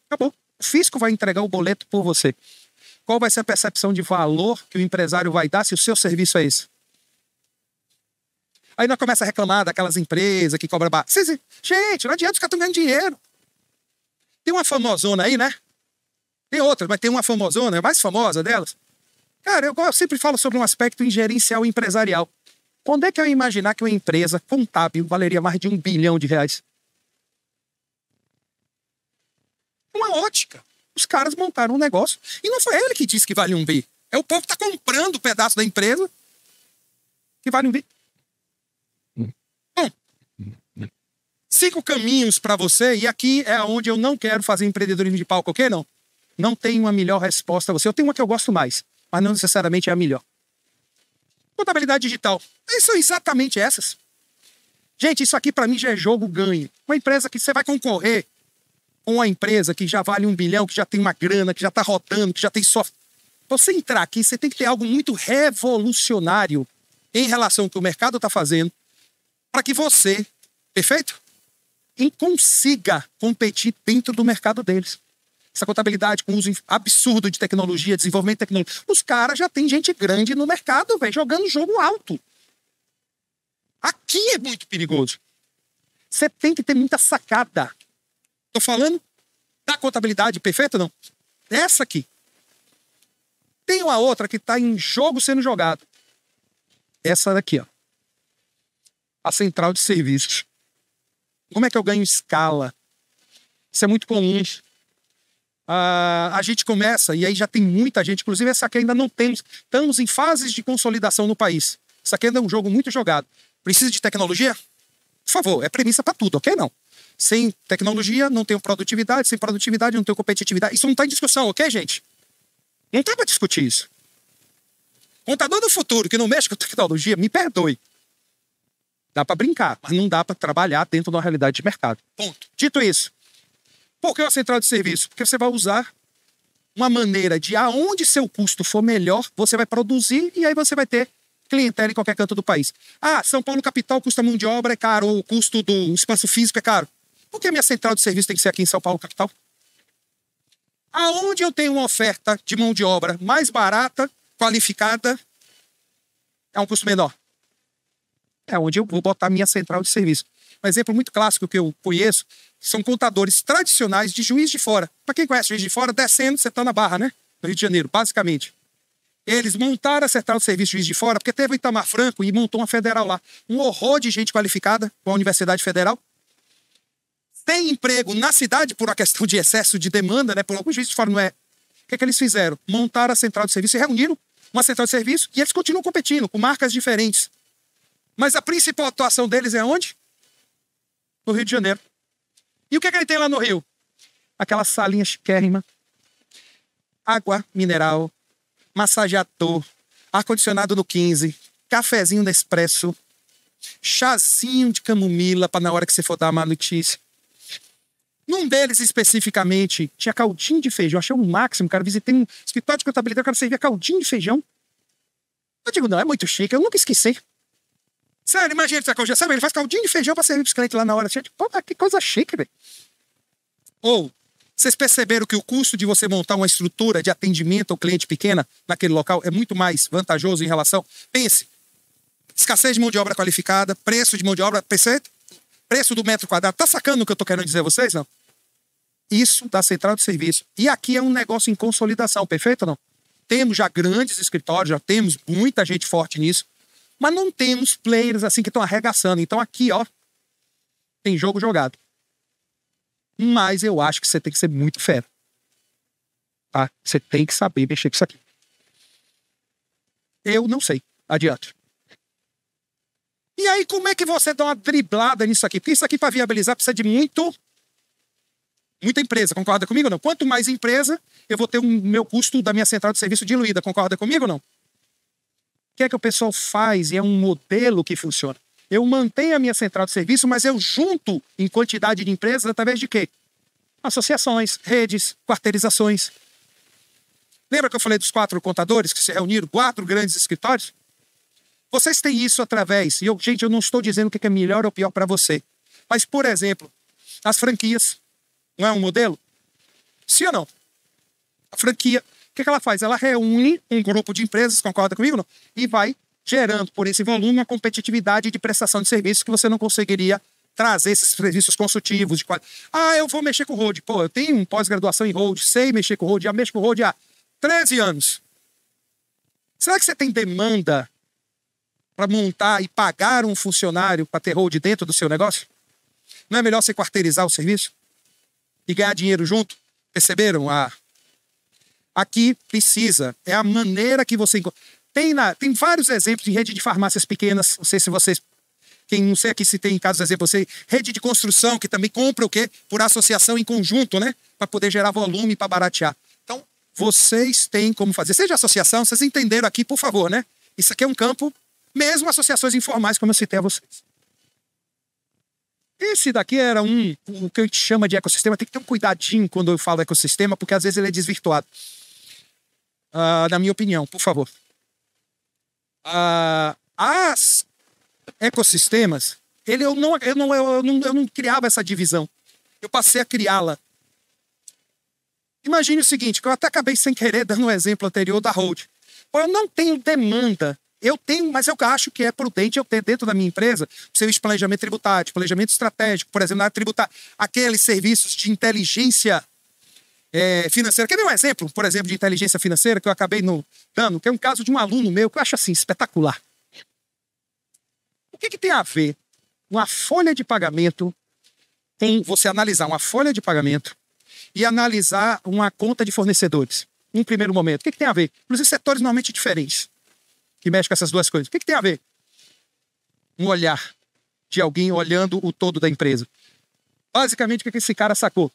Acabou. O fisco vai entregar o boleto por você. Qual vai ser a percepção de valor que o empresário vai dar se o seu serviço é esse? Aí nós começa a reclamar daquelas empresas que cobram bar... Gente, não adianta os caras estão ganhando dinheiro. Tem uma famosona aí, né? Tem outras, mas tem uma famosona, mais famosa delas. Cara, eu sempre falo sobre um aspecto gerencial empresarial. Quando é que eu ia imaginar que uma empresa contábil valeria mais de um bilhão de reais? Uma ótica. Os caras montaram um negócio e não foi ele que disse que vale um bi. É o povo que está comprando o um pedaço da empresa que vale um bi. Bom, Cinco caminhos para você e aqui é onde eu não quero fazer empreendedorismo de palco, ok? Não não tem uma melhor resposta a você. Eu tenho uma que eu gosto mais, mas não necessariamente é a melhor. Contabilidade digital. São exatamente essas. Gente, isso aqui para mim já é jogo ganho. Uma empresa que você vai concorrer com uma empresa que já vale um bilhão, que já tem uma grana, que já está rodando, que já tem software. Para você entrar aqui, você tem que ter algo muito revolucionário em relação ao que o mercado está fazendo, para que você, perfeito? E consiga competir dentro do mercado deles essa contabilidade com uso absurdo de tecnologia, desenvolvimento de tecnológico. Os caras já tem gente grande no mercado, velho, jogando jogo alto. Aqui é muito perigoso. Você tem que ter muita sacada. Tô falando da contabilidade perfeita, não? Essa aqui. Tem uma outra que está em jogo sendo jogado. Essa daqui, ó. A central de serviços. Como é que eu ganho escala? Isso é muito comum Uh, a gente começa, e aí já tem muita gente, inclusive essa aqui ainda não temos, estamos em fases de consolidação no país. Isso aqui ainda é um jogo muito jogado. Precisa de tecnologia? Por favor, é premissa para tudo, ok? Não. Sem tecnologia, não tenho produtividade, sem produtividade, não tenho competitividade. Isso não está em discussão, ok, gente? Não está para discutir isso. Contador do futuro que não mexe com tecnologia, me perdoe. Dá para brincar, mas não dá para trabalhar dentro da realidade de mercado. Ponto. Dito isso, por que uma central de serviço? Porque você vai usar uma maneira de aonde seu custo for melhor, você vai produzir e aí você vai ter clientela em qualquer canto do país. Ah, São Paulo capital, custa mão de obra é caro, ou o custo do espaço físico é caro. Por que a minha central de serviço tem que ser aqui em São Paulo capital? Aonde eu tenho uma oferta de mão de obra mais barata, qualificada, é um custo menor. É onde eu vou botar minha central de serviço um exemplo muito clássico que eu conheço, são contadores tradicionais de Juiz de Fora. Para quem conhece Juiz de Fora, descendo, você está na Barra, né? No Rio de Janeiro, basicamente. Eles montaram a Central de Serviço de Juiz de Fora, porque teve o Itamar Franco e montou uma federal lá. Um horror de gente qualificada com a Universidade Federal. Tem emprego na cidade por uma questão de excesso de demanda, né? Por algum juiz de fora não é. O que, é que eles fizeram? Montaram a central de serviço e reuniram uma central de serviço e eles continuam competindo com marcas diferentes. Mas a principal atuação deles é onde? no Rio de Janeiro. E o que, é que ele tem lá no Rio? Aquela salinha chiquérrima, água mineral, massageador, ar-condicionado no 15, cafezinho da expresso, chazinho de camomila para na hora que você for dar uma notícia. Num deles especificamente, tinha caldinho de feijão. Achei um máximo, cara. Visitei um escritório de contabilidade, o cara servia caldinho de feijão. Eu digo, não, é muito chique, eu nunca esqueci. Sério, imagina essa coisa, sabe? Ele faz caldinho de feijão para servir pros clientes lá na hora. Gente, pô, que coisa chique, velho. Ou, vocês perceberam que o custo de você montar uma estrutura de atendimento ao cliente pequena naquele local é muito mais vantajoso em relação. Pense, escassez de mão de obra qualificada, preço de mão de obra, perfeito? Preço do metro quadrado. Tá sacando o que eu tô querendo dizer a vocês, não? Isso da central de serviço. E aqui é um negócio em consolidação, perfeito ou não? Temos já grandes escritórios, já temos muita gente forte nisso mas não temos players assim que estão arregaçando. Então aqui, ó, tem jogo jogado. Mas eu acho que você tem que ser muito fera. Tá? Você tem que saber mexer com isso aqui. Eu não sei. Adiante. E aí, como é que você dá uma driblada nisso aqui? Porque isso aqui, para viabilizar, precisa de muito. Muita empresa, concorda comigo ou não? Quanto mais empresa, eu vou ter o um, meu custo da minha central de serviço diluída, concorda comigo ou não? que é que o pessoal faz? E é um modelo que funciona. Eu mantenho a minha central de serviço, mas eu junto em quantidade de empresas através de quê? Associações, redes, quarteirizações. Lembra que eu falei dos quatro contadores que se reuniram, quatro grandes escritórios? Vocês têm isso através, e eu, gente, eu não estou dizendo o que é melhor ou pior para você. Mas, por exemplo, as franquias. Não é um modelo? Sim ou não? A franquia que, que ela faz? Ela reúne um grupo de empresas, concorda comigo? Não? E vai gerando por esse volume uma competitividade de prestação de serviços que você não conseguiria trazer esses serviços consultivos. De qual... Ah, eu vou mexer com o road. Pô, eu tenho um pós-graduação em road, sei mexer com o road, já mexo com o road há 13 anos. Será que você tem demanda para montar e pagar um funcionário para ter road dentro do seu negócio? Não é melhor você quarteirizar o serviço e ganhar dinheiro junto? Perceberam a Aqui precisa, é a maneira que você encontra. Tem, na, tem vários exemplos de rede de farmácias pequenas, não sei se vocês. Quem não sei aqui se tem em casos exemplo, você, rede de construção, que também compra o quê? Por associação em conjunto, né? Para poder gerar volume, para baratear. Então, vocês têm como fazer. Seja associação, vocês entenderam aqui, por favor, né? Isso aqui é um campo, mesmo associações informais, como eu citei a vocês. Esse daqui era um, o que a gente chama de ecossistema. Tem que ter um cuidadinho quando eu falo ecossistema, porque às vezes ele é desvirtuado uh, na minha opinião, por favor. Uh, as ecossistemas, ele, eu, não, eu, não, eu, não, eu não criava essa divisão. Eu passei a criá-la. Imagine o seguinte, que eu até acabei sem querer dando um exemplo anterior da hold. Eu não tenho demanda eu tenho, mas eu acho que é prudente eu ter dentro da minha empresa o seu planejamento tributário, planejamento estratégico, por exemplo, na tributária, aqueles serviços de inteligência é, financeira. Quer ver um exemplo, por exemplo, de inteligência financeira que eu acabei no, dando? Que é um caso de um aluno meu que eu acho assim espetacular. O que, que tem a ver uma folha de pagamento tem você analisar uma folha de pagamento e analisar uma conta de fornecedores em primeiro momento? O que, que tem a ver? Inclusive, setores normalmente diferentes que mexem com essas duas coisas. O que, que tem a ver? Um olhar de alguém olhando o todo da empresa. Basicamente, o que esse cara sacou?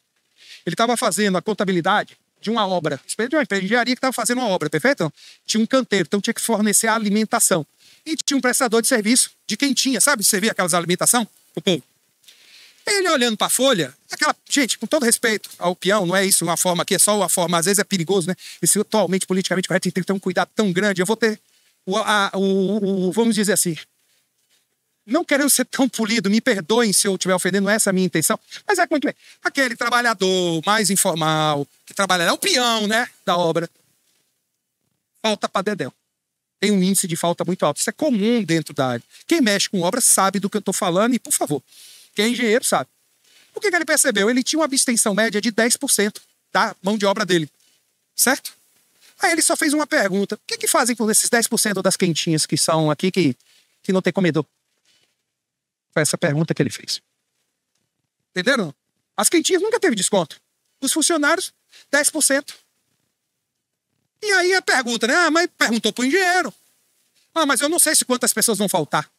Ele estava fazendo a contabilidade de uma obra, de uma engenharia que estava fazendo uma obra, perfeito? Tinha um canteiro, então tinha que fornecer a alimentação. E tinha um prestador de serviço de quem tinha, sabe, servir aquelas alimentação o povo. Ele olhando para a folha, aquela. Gente, com todo respeito ao peão, não é isso uma forma aqui, é só uma forma, às vezes é perigoso, né? Isso atualmente, politicamente correto, tem que ter um cuidado tão grande. Eu vou ter. O, a, o, o, vamos dizer assim, não querendo ser tão polido, me perdoem se eu estiver ofendendo, essa é a minha intenção, mas é muito bem. É é. Aquele trabalhador mais informal, que trabalha, é o peão, né, da obra. Falta para Dedéu. Tem um índice de falta muito alto. Isso é comum dentro da área. Quem mexe com obra sabe do que eu estou falando e, por favor, quem é engenheiro sabe. O que, que ele percebeu? Ele tinha uma abstenção média de 10% da mão de obra dele. Certo? Aí ele só fez uma pergunta. O que, que fazem com esses 10% das quentinhas que são aqui que, que não tem comedor? Foi essa pergunta que ele fez. Entenderam? As quentinhas nunca teve desconto. Os funcionários, 10%. E aí a pergunta, né? Ah, mas perguntou pro engenheiro. Ah, mas eu não sei se quantas pessoas vão faltar.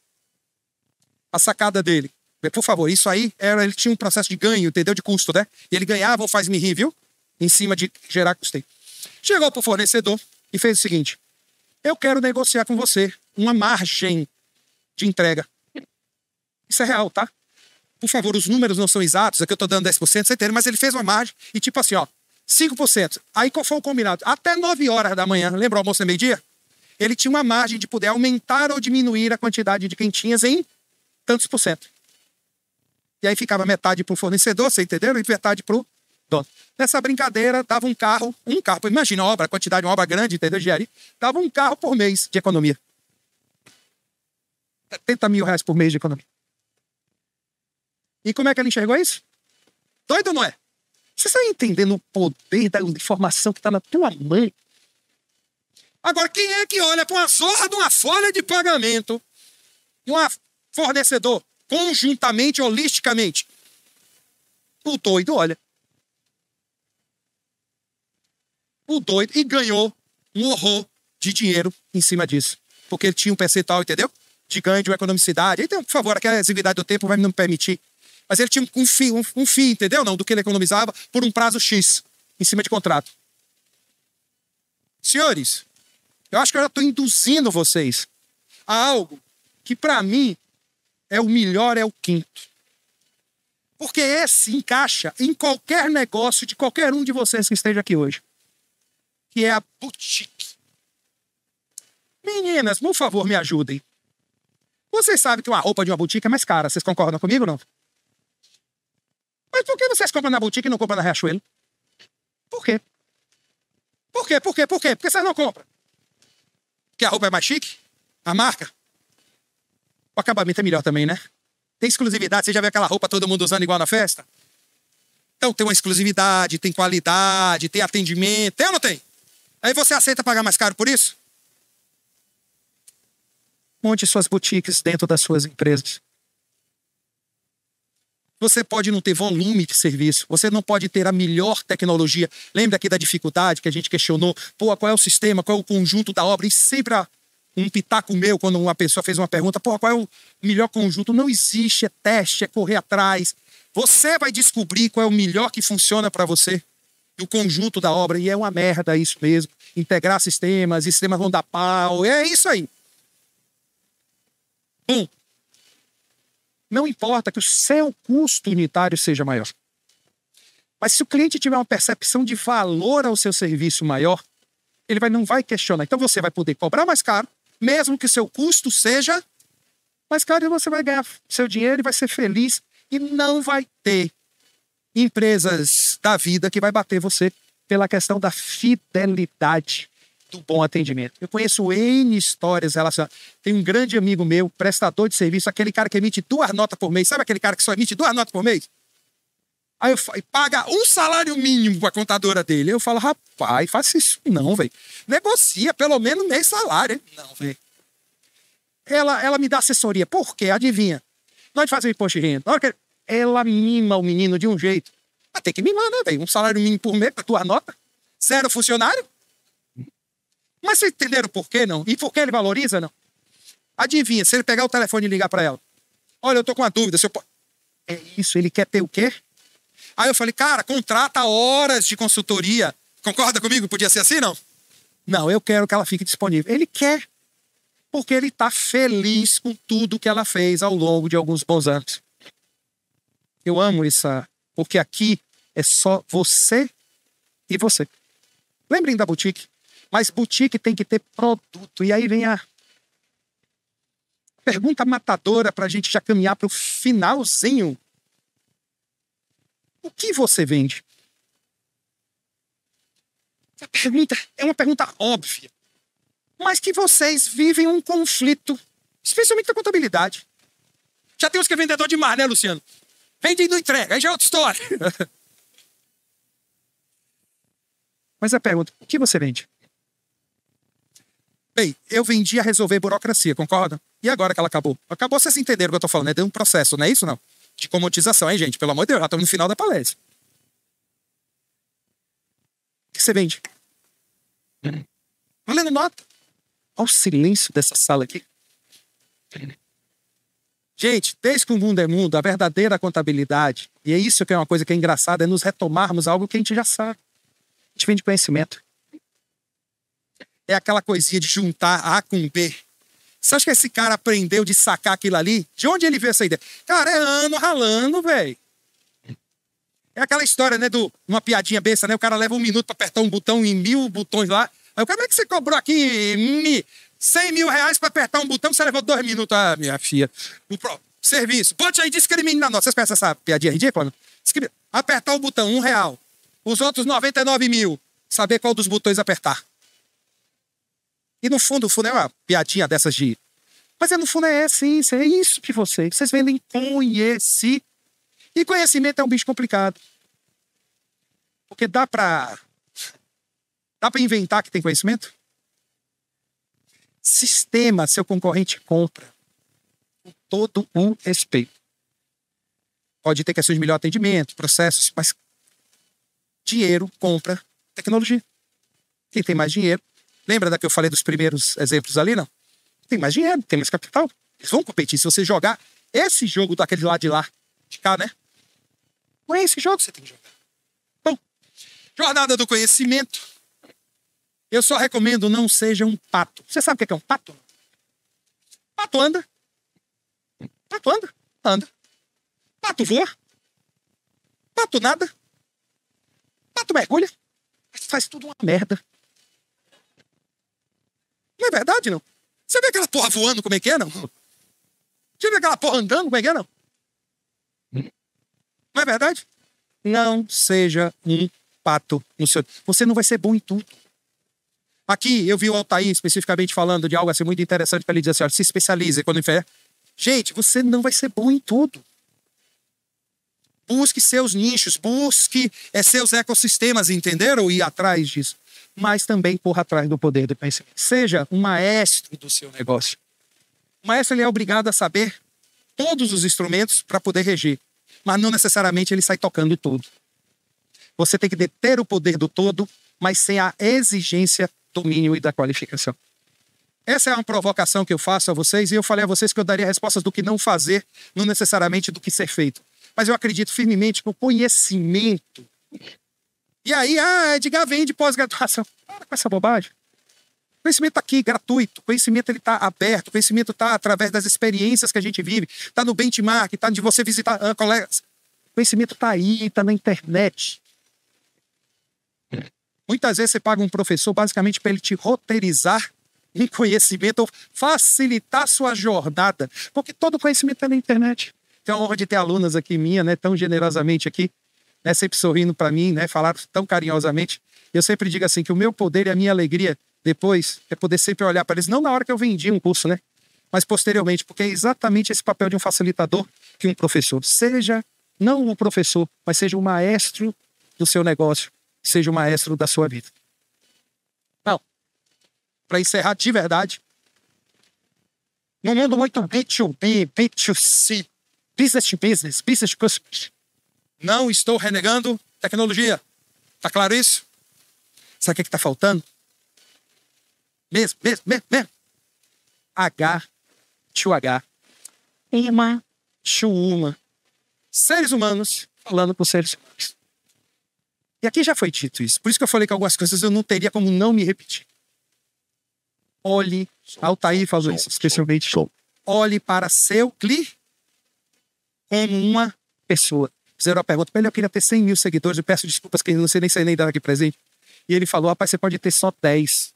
A sacada dele. Por favor, isso aí era, ele tinha um processo de ganho, entendeu? De custo, né? E ele ganhava ou faz-me rir, viu? Em cima de gerar custeio. Chegou pro fornecedor e fez o seguinte: Eu quero negociar com você uma margem de entrega. Isso é real, tá? Por favor, os números não são exatos, aqui eu tô dando 10%, você entende, mas ele fez uma margem e tipo assim, ó, 5%. Aí qual foi o combinado? Até 9 horas da manhã, lembra o almoço da meio-dia? Ele tinha uma margem de poder aumentar ou diminuir a quantidade de quentinhas em tantos por cento. E aí ficava metade pro fornecedor, você entendeu? E metade pro dono. Nessa brincadeira, dava um carro, um carro. Imagina a obra, a quantidade de uma obra grande, entendeu? Engenharia. Dava um carro por mês de economia. 70 é, mil reais por mês de economia. E como é que ela enxergou é isso? Doido ou não é? Você está entendendo o poder da informação que está na tua mãe? Agora, quem é que olha para uma zorra de uma folha de pagamento e um fornecedor conjuntamente, holisticamente? O doido olha. O doido e ganhou um horror de dinheiro em cima disso. Porque ele tinha um percentual, entendeu? De ganho, de economicidade. Então, por favor, aquela exiguidade do tempo vai me não permitir mas ele tinha um fim, um, um fim, entendeu? Não, do que ele economizava por um prazo X, em cima de contrato. Senhores, eu acho que eu já estou induzindo vocês a algo que, para mim, é o melhor, é o quinto. Porque esse encaixa em qualquer negócio de qualquer um de vocês que esteja aqui hoje. Que é a boutique. Meninas, por favor, me ajudem. Vocês sabem que uma roupa de uma boutique é mais cara. Vocês concordam comigo ou não? Mas por que vocês compram na boutique e não compram na Riachuelo? Por quê? Por quê? Por quê? Por quê? Por que vocês não compram? Porque a roupa é mais chique? A marca? O acabamento é melhor também, né? Tem exclusividade. Você já vê aquela roupa todo mundo usando igual na festa? Então tem uma exclusividade, tem qualidade, tem atendimento. Tem ou não tem? Aí você aceita pagar mais caro por isso? Monte suas boutiques dentro das suas empresas. Você pode não ter volume de serviço, você não pode ter a melhor tecnologia. Lembra aqui da dificuldade que a gente questionou? Pô, qual é o sistema, qual é o conjunto da obra? E sempre um pitaco meu quando uma pessoa fez uma pergunta: pô, qual é o melhor conjunto? Não existe, é teste, é correr atrás. Você vai descobrir qual é o melhor que funciona para você o conjunto da obra. E é uma merda isso mesmo. Integrar sistemas, sistemas vão dar pau. É isso aí. Bom, não importa que o seu custo unitário seja maior. Mas se o cliente tiver uma percepção de valor ao seu serviço maior, ele vai, não vai questionar. Então você vai poder cobrar mais caro, mesmo que seu custo seja mais caro, e você vai ganhar seu dinheiro e vai ser feliz e não vai ter empresas da vida que vai bater você pela questão da fidelidade muito bom atendimento. Eu conheço N histórias relacionadas. Tem um grande amigo meu, prestador de serviço, aquele cara que emite duas notas por mês. Sabe aquele cara que só emite duas notas por mês? Aí eu falo, paga um salário mínimo para a contadora dele. Eu falo, rapaz, faça isso não, velho. Negocia pelo menos meio salário. Não, velho. Ela, ela me dá assessoria. Por quê? Adivinha? Nós fazemos imposto de renda. Ela mima o menino de um jeito. Mas tem que mimar, né, velho? Um salário mínimo por mês para tua nota. Zero funcionário. Mas vocês entenderam por que não? E por que ele valoriza, não? Adivinha, se ele pegar o telefone e ligar para ela. Olha, eu tô com uma dúvida, se eu É isso, ele quer ter o quê? Aí eu falei, cara, contrata horas de consultoria. Concorda comigo? Podia ser assim, não? Não, eu quero que ela fique disponível. Ele quer, porque ele está feliz com tudo que ela fez ao longo de alguns bons anos. Eu amo isso. porque aqui é só você e você. Lembrem da boutique. Mas boutique tem que ter produto. E aí vem a pergunta matadora para a gente já caminhar para o finalzinho. O que você vende? A pergunta é uma pergunta óbvia, mas que vocês vivem um conflito, especialmente na contabilidade. Já tem uns que é vendedor demais, né, Luciano? Vende e não entrega, aí já é outra história. mas a pergunta, o que você vende? Bem, eu vendi a resolver burocracia, concorda? E agora que ela acabou? Acabou, vocês entenderam o que eu tô falando, né? Deu um processo, não é isso não? De comotização, hein, gente? Pelo amor de Deus, já estamos no final da palestra. O que você vende? Valendo nota. Olha o silêncio dessa sala aqui. Gente, desde que o mundo é mundo, a verdadeira contabilidade, e é isso que é uma coisa que é engraçada, é nos retomarmos algo que a gente já sabe. A gente vende conhecimento é aquela coisinha de juntar A com B. Você acha que esse cara aprendeu de sacar aquilo ali? De onde ele veio essa ideia? Cara, é ano ralando, velho. É aquela história, né, do uma piadinha besta, né? O cara leva um minuto para apertar um botão em mil botões lá. Aí, como é que você cobrou aqui hum, cem mil reais para apertar um botão? Você levou dois minutos, ah, minha filha. O pro... serviço. Bote aí, discrimina nós. Vocês conhecem essa piadinha ridícula? Não? Apertar o botão, um real. Os outros 99 mil. Saber qual dos botões apertar. E no fundo, o fundo é uma piadinha dessas de. Mas é no fundo é essência, é isso que vocês. Vocês vendem conheci. E conhecimento é um bicho complicado. Porque dá pra. Dá pra inventar que tem conhecimento? Sistema, seu concorrente compra. Com todo o respeito. Pode ter questões de melhor atendimento, processos, mas dinheiro compra tecnologia. Quem tem mais dinheiro Lembra da que eu falei dos primeiros exemplos ali, não? Tem mais dinheiro, tem mais capital. Eles vão competir. Se você jogar esse jogo daquele lado de lá, de cá, né? Não é esse jogo que você tem que jogar. Bom, jornada do conhecimento. Eu só recomendo não seja um pato. Você sabe o que é, é um pato? Pato anda. Pato anda. Anda. Pato voa. Pato nada. Pato mergulha. faz tudo uma merda. Não é verdade, não? Você vê aquela porra voando, como é que é, não? Você vê aquela porra andando, como é que é, não? Não é verdade? Não seja um pato no seu. Você não vai ser bom em tudo. Aqui eu vi o Altair especificamente falando de algo assim muito interessante para ele dizer assim: olha, se especialize quando enferma. Gente, você não vai ser bom em tudo. Busque seus nichos, busque é, seus ecossistemas, entenderam? E atrás disso mas também por atrás do poder do pensamento. Seja um maestro do seu negócio. O maestro ele é obrigado a saber todos os instrumentos para poder reger, mas não necessariamente ele sai tocando tudo. Você tem que deter o poder do todo, mas sem a exigência do mínimo e da qualificação. Essa é uma provocação que eu faço a vocês e eu falei a vocês que eu daria respostas do que não fazer, não necessariamente do que ser feito. Mas eu acredito firmemente que o conhecimento e aí, ah, Edgar vende pós-graduação. Para com essa bobagem. O conhecimento está aqui, gratuito. O conhecimento ele está aberto. O conhecimento está através das experiências que a gente vive. Está no benchmark, está de você visitar ah, colegas. O conhecimento está aí, está na internet. Muitas vezes você paga um professor basicamente para ele te roteirizar em conhecimento ou facilitar sua jornada, porque todo conhecimento está é na internet. Tenho a honra de ter alunas aqui minha, né, tão generosamente aqui, né, sempre sorrindo para mim, né, falaram tão carinhosamente. Eu sempre digo assim que o meu poder e a minha alegria depois é poder sempre olhar para eles, não na hora que eu vendi um curso, né, mas posteriormente, porque é exatamente esse papel de um facilitador que um professor seja, não o professor, mas seja o maestro do seu negócio, seja o maestro da sua vida. Bom, para encerrar de verdade, no mundo muito B2B, B2C, business to business, business to customers, não estou renegando tecnologia. Está claro isso? Sabe o que é está faltando? Mesmo, mesmo, mesmo, mesmo. H, tio H. Uma, Seres humanos falando com seres humanos. E aqui já foi dito isso. Por isso que eu falei que algumas coisas eu não teria como não me repetir. Olhe, som, Altair falou isso, especialmente. Olhe para seu cli como uma pessoa. Fizeram a pergunta ele, eu queria ter 100 mil seguidores, eu peço desculpas que não sei nem sei nem dar aqui presente. E ele falou, rapaz, você pode ter só 10.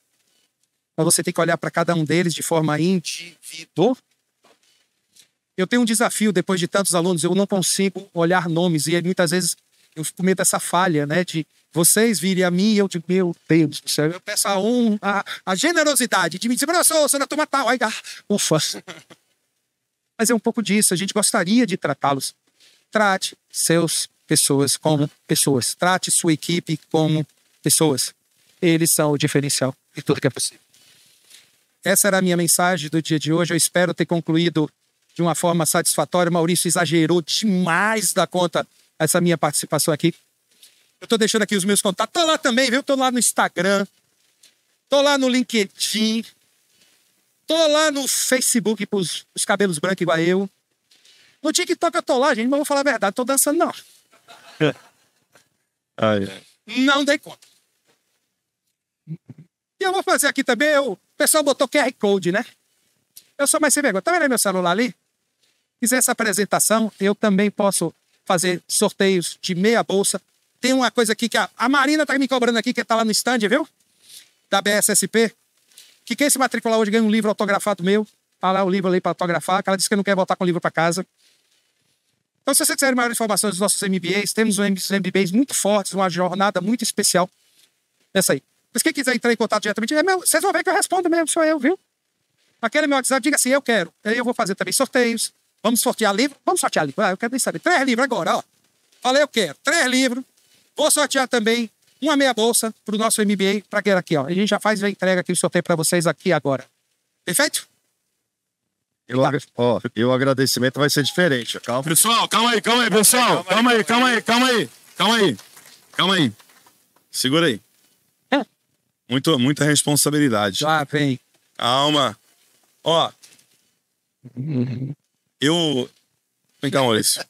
Mas você tem que olhar para cada um deles de forma individual. Eu tenho um desafio, depois de tantos alunos, eu não consigo olhar nomes. E muitas vezes eu fico com medo dessa falha, né? De vocês virem a mim e eu digo, meu Deus do céu, eu peço a, um, a, a generosidade de me dizer, sou, sou da toma tal. Aí, ah, ufa. Mas é um pouco disso, a gente gostaria de tratá-los Trate seus pessoas como pessoas. Trate sua equipe como pessoas. Eles são o diferencial de tudo que é possível. Essa era a minha mensagem do dia de hoje. Eu espero ter concluído de uma forma satisfatória. Maurício exagerou demais da conta essa minha participação aqui. Eu tô deixando aqui os meus contatos. Tô lá também, viu? Tô lá no Instagram. Tô lá no LinkedIn. Tô lá no Facebook pros os cabelos brancos igual eu. No TikTok eu tô lá, gente, mas vou falar a verdade, tô dançando não. ai, Não dei conta. E eu vou fazer aqui também, o pessoal botou QR Code, né? Eu sou mais sem vergonha. Tá vendo meu celular ali? Fizer essa apresentação, eu também posso fazer sorteios de meia bolsa. Tem uma coisa aqui que a, a Marina tá me cobrando aqui, que tá lá no stand, viu? Da BSSP. Que quem se matricular hoje ganha um livro autografado meu. Tá lá o livro ali para autografar. ela disse que não quer voltar com o livro para casa. Então, se você quiser maior informações dos nossos MBAs, temos uns MBAs muito fortes, uma jornada muito especial essa é aí. Mas quem quiser entrar em contato diretamente, é meu, vocês vão ver que eu respondo mesmo, sou eu, viu? Aquele meu WhatsApp, diga assim, eu quero. Aí eu vou fazer também sorteios. Vamos sortear livro? Vamos sortear livro. Ah, eu quero nem saber. Três livros agora, ó. Falei, eu quero. Três livros. Vou sortear também uma meia bolsa para o nosso MBA, para aqui, ó. A gente já faz a entrega aqui, o sorteio para vocês aqui agora. Perfeito? Ó, e o agradecimento vai ser diferente, calma. Pessoal, calma aí, calma aí, pessoal. Calma aí, calma aí, calma aí. Calma aí. Calma aí. Segura aí. É. Muito, muita responsabilidade. Já vem. Calma. Ó. Uhum. Eu. Vem cá, Maurício.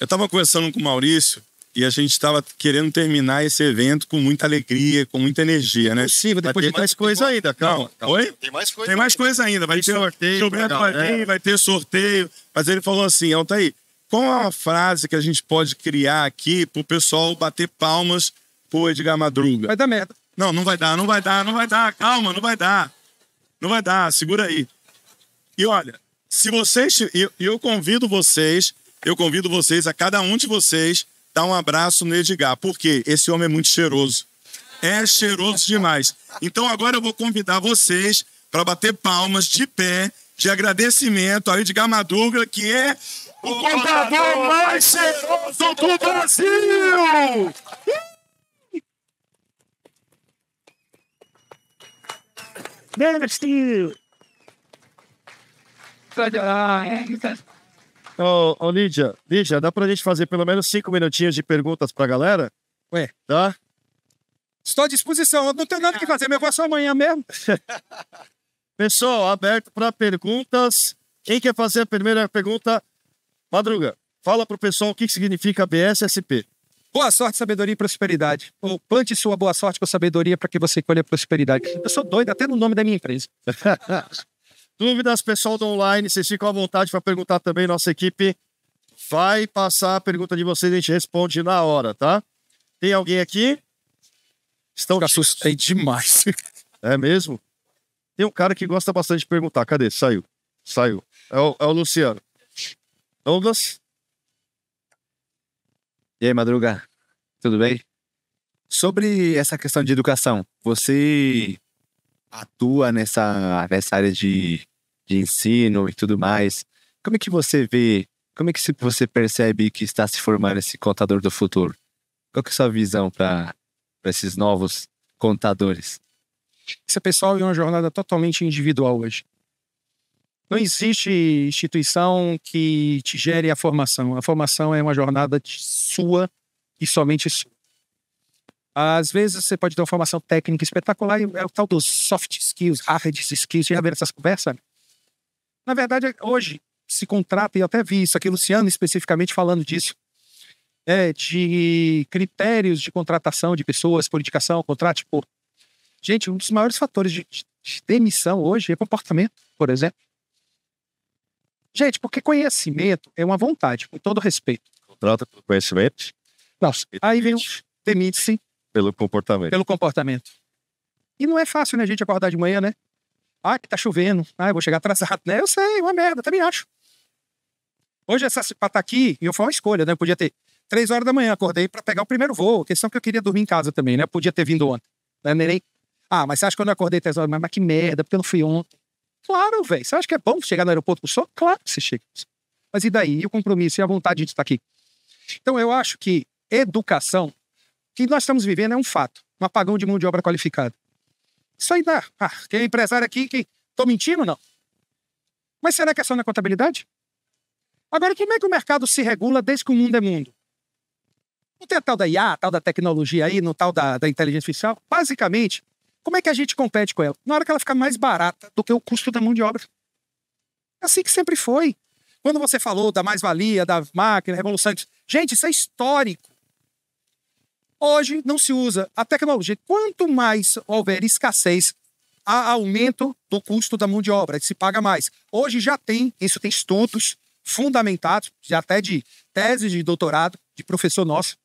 Eu tava conversando com o Maurício e a gente estava querendo terminar esse evento com muita alegria, com muita energia, né? É Sim, depois tem mais coisa ainda, calma. calma. Oi? Tem mais coisa. Tem mais coisa ainda. Vai tem ter sorteio. Gilberto vai vir, vai ter sorteio. Mas ele falou assim, Altair, qual é frase que a gente pode criar aqui pro pessoal bater palmas pro Edgar Madruga? Vai dar merda. Não, não vai dar, não vai dar, não vai dar. Calma, não vai dar. Não vai dar, segura aí. E olha, se vocês... E eu, eu convido vocês, eu convido vocês, a cada um de vocês dá um abraço no Edgar. porque Esse homem é muito cheiroso. É cheiroso demais. Então agora eu vou convidar vocês para bater palmas de pé de agradecimento ao Edgar Madruga, que é o contador mais cheiroso do Brasil! Man Ô, ô Lídia, Lídia, dá pra gente fazer pelo menos cinco minutinhos de perguntas pra galera? Ué. Tá? Estou à disposição, eu não tenho nada que fazer, meu negócio amanhã mesmo. Pessoal, aberto para perguntas. Quem quer fazer a primeira pergunta? Madruga, fala pro pessoal o que significa BSSP. Boa sorte, sabedoria e prosperidade. Ou plante sua boa sorte com sabedoria para que você colha prosperidade. Eu sou doido até no nome da minha empresa. Dúvidas, pessoal do online, vocês ficam à vontade para perguntar também. Nossa equipe vai passar a pergunta de vocês, a gente responde na hora, tá? Tem alguém aqui? Estão assustei demais. É mesmo? Tem um cara que gosta bastante de perguntar. Cadê? Saiu. Saiu. É o, é o Luciano. Douglas? E aí, Madruga? Tudo bem? Sobre essa questão de educação, você atua nessa, nessa área de, de ensino e tudo mais. Como é que você vê, como é que você percebe que está se formando esse contador do futuro? Qual que é a sua visão para esses novos contadores? Esse pessoal é uma jornada totalmente individual hoje. Não existe instituição que te gere a formação. A formação é uma jornada sua e somente sua. Às vezes você pode ter uma formação técnica espetacular e é o tal dos soft skills, hard skills, já viram essas conversas? Na verdade, hoje se contrata, e eu até vi isso aqui, Luciano especificamente falando disso, é, de critérios de contratação de pessoas por indicação, contrato, tipo... Gente, um dos maiores fatores de, de, de demissão hoje é comportamento, por exemplo. Gente, porque conhecimento é uma vontade, com todo respeito. Contrata por conhecimento? Não, aí vem o demite-se pelo comportamento. Pelo comportamento. E não é fácil, né, a gente acordar de manhã, né? Ah, que tá chovendo. Ah, eu vou chegar atrasado, né? Eu sei, uma merda, também acho. Hoje, essa é pra estar tá aqui, eu foi uma escolha, né? Eu podia ter três horas da manhã, acordei para pegar o primeiro voo. Questão que eu queria dormir em casa também, né? Eu podia ter vindo ontem. Né? Nem... Ah, mas você acha que eu não acordei três horas? Mas, mas que merda, porque eu não fui ontem. Claro, velho. Você acha que é bom chegar no aeroporto com sol? Claro que você chega. Mas e daí? E o compromisso e a vontade de estar aqui? Então, eu acho que educação que nós estamos vivendo é um fato, um apagão de mão de obra qualificada. Isso aí dá. Ah, tem empresário aqui que. estou mentindo? ou Não. Mas será que é só na contabilidade? Agora, como é que o mercado se regula desde que o mundo é mundo? Não tem a tal da IA, tal da tecnologia aí, no tal da, da inteligência artificial? Basicamente, como é que a gente compete com ela? Na hora que ela fica mais barata do que o custo da mão de obra. É assim que sempre foi. Quando você falou da mais-valia, da máquina, revolução. Gente, isso é histórico. Hoje não se usa a tecnologia. Quanto mais houver escassez, há aumento do custo da mão de obra, se paga mais. Hoje já tem, isso tem estudos fundamentados, já até de teses de doutorado, de professor nosso,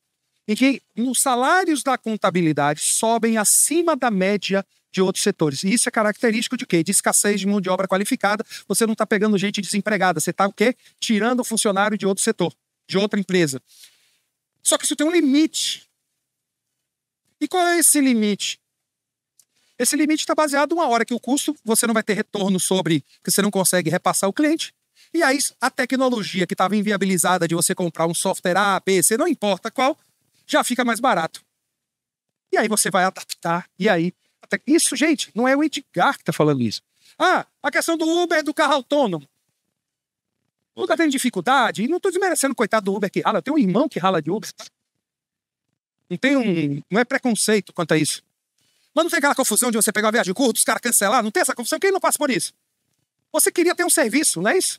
em que os salários da contabilidade sobem acima da média de outros setores. E isso é característico de quê? De escassez de mão de obra qualificada. Você não está pegando gente desempregada, você está o quê? Tirando funcionário de outro setor, de outra empresa. Só que isso tem um limite. E qual é esse limite? Esse limite está baseado uma hora que o custo você não vai ter retorno sobre, que você não consegue repassar o cliente. E aí a tecnologia que estava inviabilizada de você comprar um software A, B, C, não importa qual, já fica mais barato. E aí você vai adaptar. E aí. Isso, gente, não é o Edgar que está falando isso. Ah, a questão do Uber do carro autônomo. O Uber tem dificuldade, e não estou desmerecendo, coitado do Uber que rala. Eu tenho um irmão que rala de Uber. Não tem um. Não é preconceito quanto a isso. Mas não tem aquela confusão de você pegar uma viagem curta, os caras cancelar, não tem essa confusão, quem não passa por isso? Você queria ter um serviço, não é isso?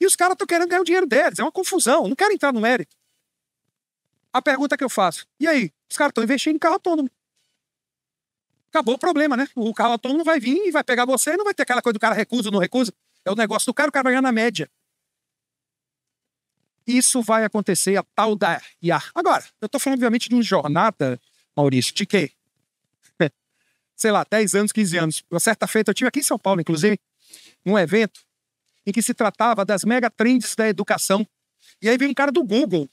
E os caras estão querendo ganhar o dinheiro deles, é uma confusão, não quero entrar no mérito. A pergunta que eu faço, e aí? Os caras estão investindo em carro autônomo. Acabou o problema, né? O carro autônomo vai vir e vai pegar você e não vai ter aquela coisa do cara recusa ou não recusa. É o negócio do cara, o cara vai ganhar na média. Isso vai acontecer a tal da IA. Agora, eu estou falando, obviamente, de uma jornada, Maurício, de quê? Sei lá, 10 anos, 15 anos. Uma certa feita, eu tive aqui em São Paulo, inclusive, num evento em que se tratava das mega trends da educação. E aí veio um cara do Google,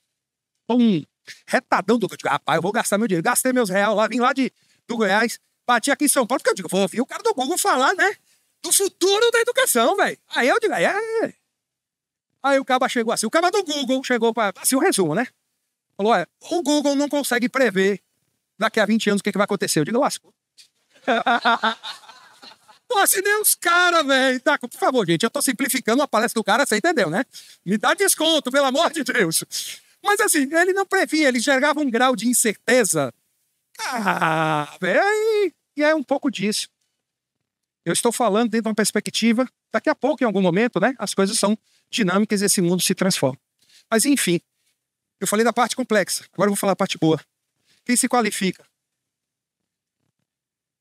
um retadão do. Eu digo, rapaz, eu vou gastar meu dinheiro. Gastei meus reais lá, vim lá de, do Goiás, bati aqui em São Paulo, porque eu digo, vou ouvir o cara do Google falar, né? Do futuro da educação, velho. Aí eu digo, é, é, é. Aí o caba chegou assim, o caba do Google chegou para. Assim, o um resumo, né? Falou: é, o Google não consegue prever daqui a 20 anos o que, que vai acontecer. Eu digo, lascou. Pô, assim, nem os caras, velho. Tá, por favor, gente, eu tô simplificando a palestra do cara, você entendeu, né? Me dá desconto, pelo amor de Deus. Mas assim, ele não previa, ele gerava um grau de incerteza. Ah, velho. E é um pouco disso. Eu estou falando dentro de uma perspectiva. Daqui a pouco, em algum momento, né? As coisas são dinâmicas e esse mundo se transforma. Mas enfim, eu falei da parte complexa, agora eu vou falar a parte boa. Quem se qualifica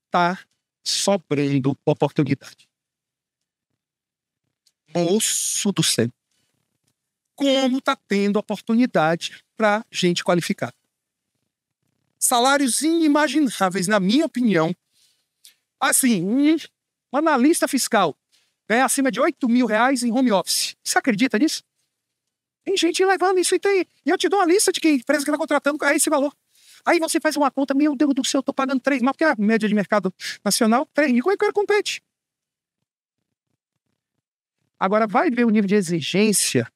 está sobrando oportunidade. Moço do céu. Como está tendo oportunidade para gente qualificada? Salários inimagináveis, na minha opinião. Assim, um analista fiscal ganhar acima de 8 mil reais em home office. Você acredita nisso? Tem gente levando isso e tem. E eu te dou uma lista de que empresa que está contratando é esse valor. Aí você faz uma conta, meu Deus do céu, eu estou pagando 3 mil, porque a média de mercado nacional, 3 mil, como é que o compete? Agora, vai ver o nível de exigência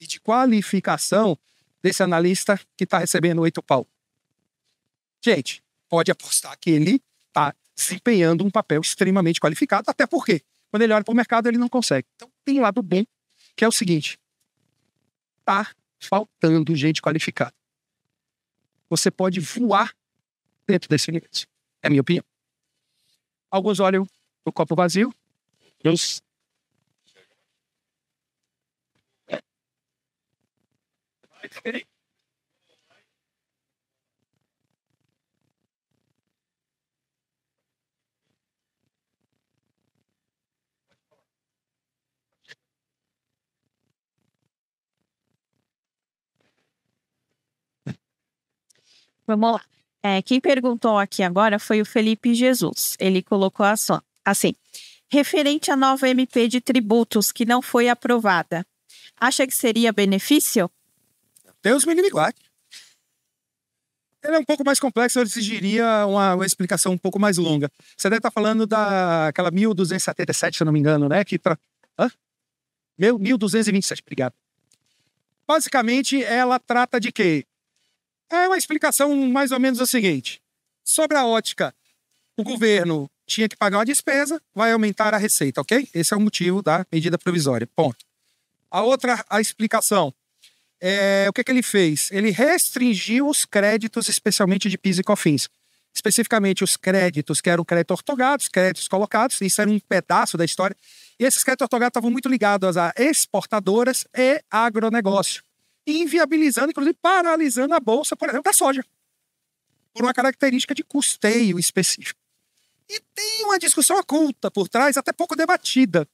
e de qualificação desse analista que está recebendo 8 pau. Gente, pode apostar que ele está desempenhando um papel extremamente qualificado, até porque quando ele olha para o mercado, ele não consegue. Então, tem um lado bom, que é o seguinte: tá faltando gente qualificada. Você pode voar dentro desse universo. É a minha opinião. Alguns olham o copo vazio. Deus. É. Vamos lá. É, quem perguntou aqui agora foi o Felipe Jesus. Ele colocou assim: referente à nova MP de tributos que não foi aprovada, acha que seria benefício? Deus me livre Ela é um pouco mais complexa, Eu exigiria uma, uma, explicação um pouco mais longa. Você deve estar tá falando daquela 1277, se eu não me engano, né? Que tra... Hã? Meu, 1227, obrigado. Basicamente, ela trata de quê? É uma explicação mais ou menos a seguinte: sobre a ótica, o governo tinha que pagar uma despesa, vai aumentar a receita, ok? Esse é o motivo da medida provisória. Ponto. A outra a explicação é o que, que ele fez? Ele restringiu os créditos, especialmente de PIS e COFINS. Especificamente os créditos que eram créditos ortogados, créditos colocados, isso era um pedaço da história. E esses créditos ortogados estavam muito ligados a exportadoras e agronegócio inviabilizando, inclusive paralisando a bolsa, por exemplo, da soja, por uma característica de custeio específico. E tem uma discussão oculta por trás, até pouco debatida.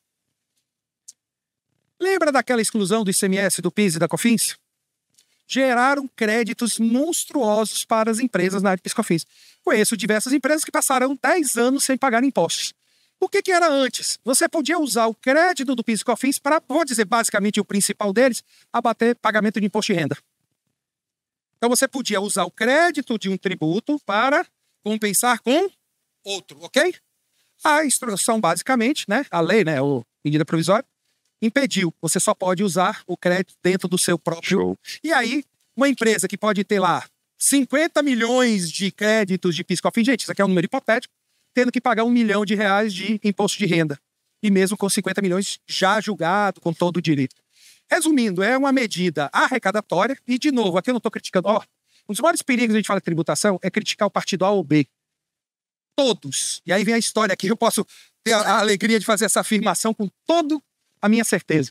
Lembra daquela exclusão do ICMS, do PIS e da COFINS? Geraram créditos monstruosos para as empresas na área de PIS e COFINS. Conheço diversas empresas que passaram 10 anos sem pagar impostos. O que, que era antes? Você podia usar o crédito do PIS e COFINS para, vou dizer basicamente o principal deles, abater pagamento de imposto de renda. Então você podia usar o crédito de um tributo para compensar com outro, ok? A instrução basicamente, né, a lei, né, O medida provisória, impediu. Você só pode usar o crédito dentro do seu próprio. Show. E aí, uma empresa que pode ter lá 50 milhões de créditos de PIS e COFINS, gente, isso aqui é um número hipotético, tendo que pagar um milhão de reais de imposto de renda. E mesmo com 50 milhões já julgado, com todo o direito. Resumindo, é uma medida arrecadatória, e de novo, aqui eu não estou criticando. Ó, um dos maiores perigos que a gente fala de tributação é criticar o partido A ou B. Todos. E aí vem a história aqui, eu posso ter a, alegria de fazer essa afirmação com toda a minha certeza.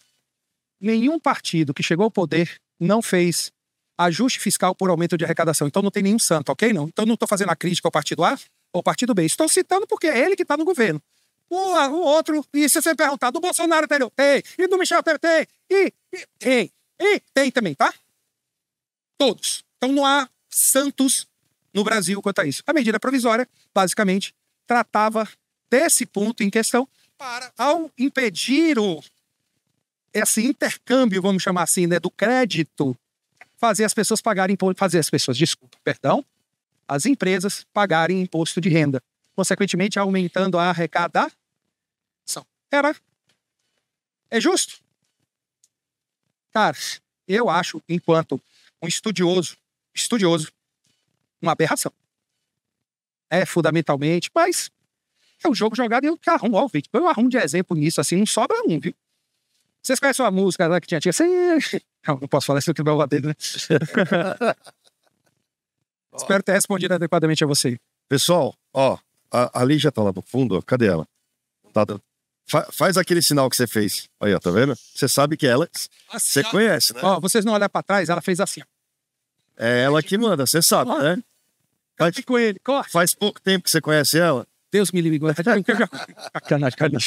Nenhum partido que chegou ao poder não fez ajuste fiscal por aumento de arrecadação. Então não tem nenhum santo, ok? Não. Então não estou fazendo a crítica ao partido A, ou partido B. Estou citando porque é ele que está no governo. O, o outro, e se você perguntar, do Bolsonaro tem, tem, e do Michel tem, tem, e, e tem, e tem também, tá? Todos. Então não há santos no Brasil quanto a isso. A medida provisória, basicamente, tratava desse ponto em questão para, ao impedir o, esse intercâmbio, vamos chamar assim, né, do crédito, fazer as pessoas pagarem, fazer as pessoas, desculpa, perdão, as empresas pagarem imposto de renda, consequentemente aumentando a arrecadação. Era. É justo? Cara, eu acho, enquanto um estudioso, estudioso, uma aberração. É fundamentalmente, mas é um jogo jogado e eu arrumo, ó, vídeo. Eu arrumo de exemplo nisso, assim, não sobra um, viu? Vocês conhecem uma música lá que tinha, tinha. Assim, não, não posso falar isso aqui no meu bater, né? Espero ter respondido adequadamente a você. Pessoal, ó, a, a está tá lá no fundo, cadê ela? Tá, tá, fa, faz aquele sinal que você fez. Aí, ó, tá vendo? Você sabe que ela. Assim, você conhece, né? Ó, vocês não olham pra trás, ela fez assim. É ela que manda, você sabe, ó, né? Faz, com ele, corre. Faz pouco tempo que você conhece ela. Deus me livre. Tá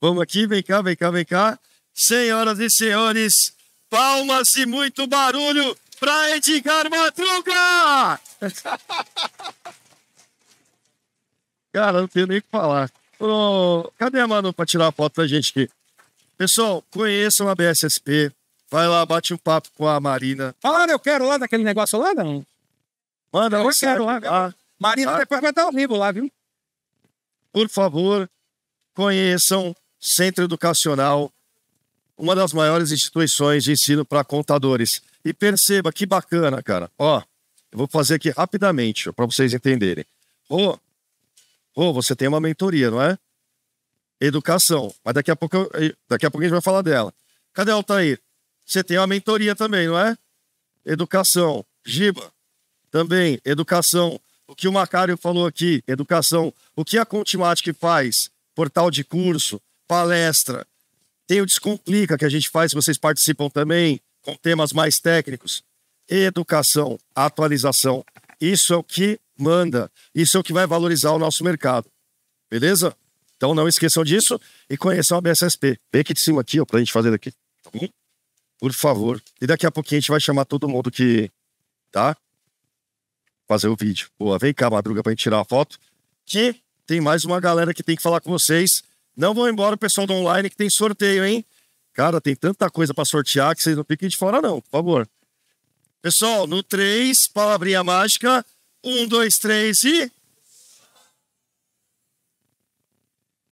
Vamos aqui, vem cá, vem cá, vem cá. Senhoras e senhores, palmas e muito barulho pra Edgar Madruga! Cara, não tenho nem o que falar. Ô, cadê a Manu pra tirar a foto da gente aqui? Pessoal, conheçam a BSSP. Vai lá, bate um papo com a Marina. Fala, eu quero lá daquele negócio lá, não. Manda, eu quero lá. Marina ah. depois vai dar um livro lá, viu? Por favor, conheçam Centro Educacional uma das maiores instituições de ensino para contadores. E perceba que bacana, cara. Ó, eu vou fazer aqui rapidamente para vocês entenderem. Ô, ô, você tem uma mentoria, não é? Educação. Mas daqui a pouco, eu, daqui a pouco a gente vai falar dela. Cadê o Altair? Você tem uma mentoria também, não é? Educação. Giba, também, educação. O que o Macário falou aqui, educação. O que a Contimatic faz? Portal de curso, palestra, tem o Descomplica, que a gente faz, vocês participam também, com temas mais técnicos. Educação, atualização. Isso é o que manda. Isso é o que vai valorizar o nosso mercado. Beleza? Então não esqueçam disso e conheçam a BSSP. Vem aqui de cima aqui, ó, pra gente fazer daqui. Tá bom? Por favor. E daqui a pouquinho a gente vai chamar todo mundo que. Tá? Fazer o vídeo. Boa, vem cá, madruga, pra gente tirar a foto. Que tem mais uma galera que tem que falar com vocês. Não vão embora, o pessoal do online que tem sorteio, hein? Cara, tem tanta coisa para sortear que vocês não fiquem de fora, não, por favor. Pessoal, no 3, palavrinha mágica. um, dois, três e.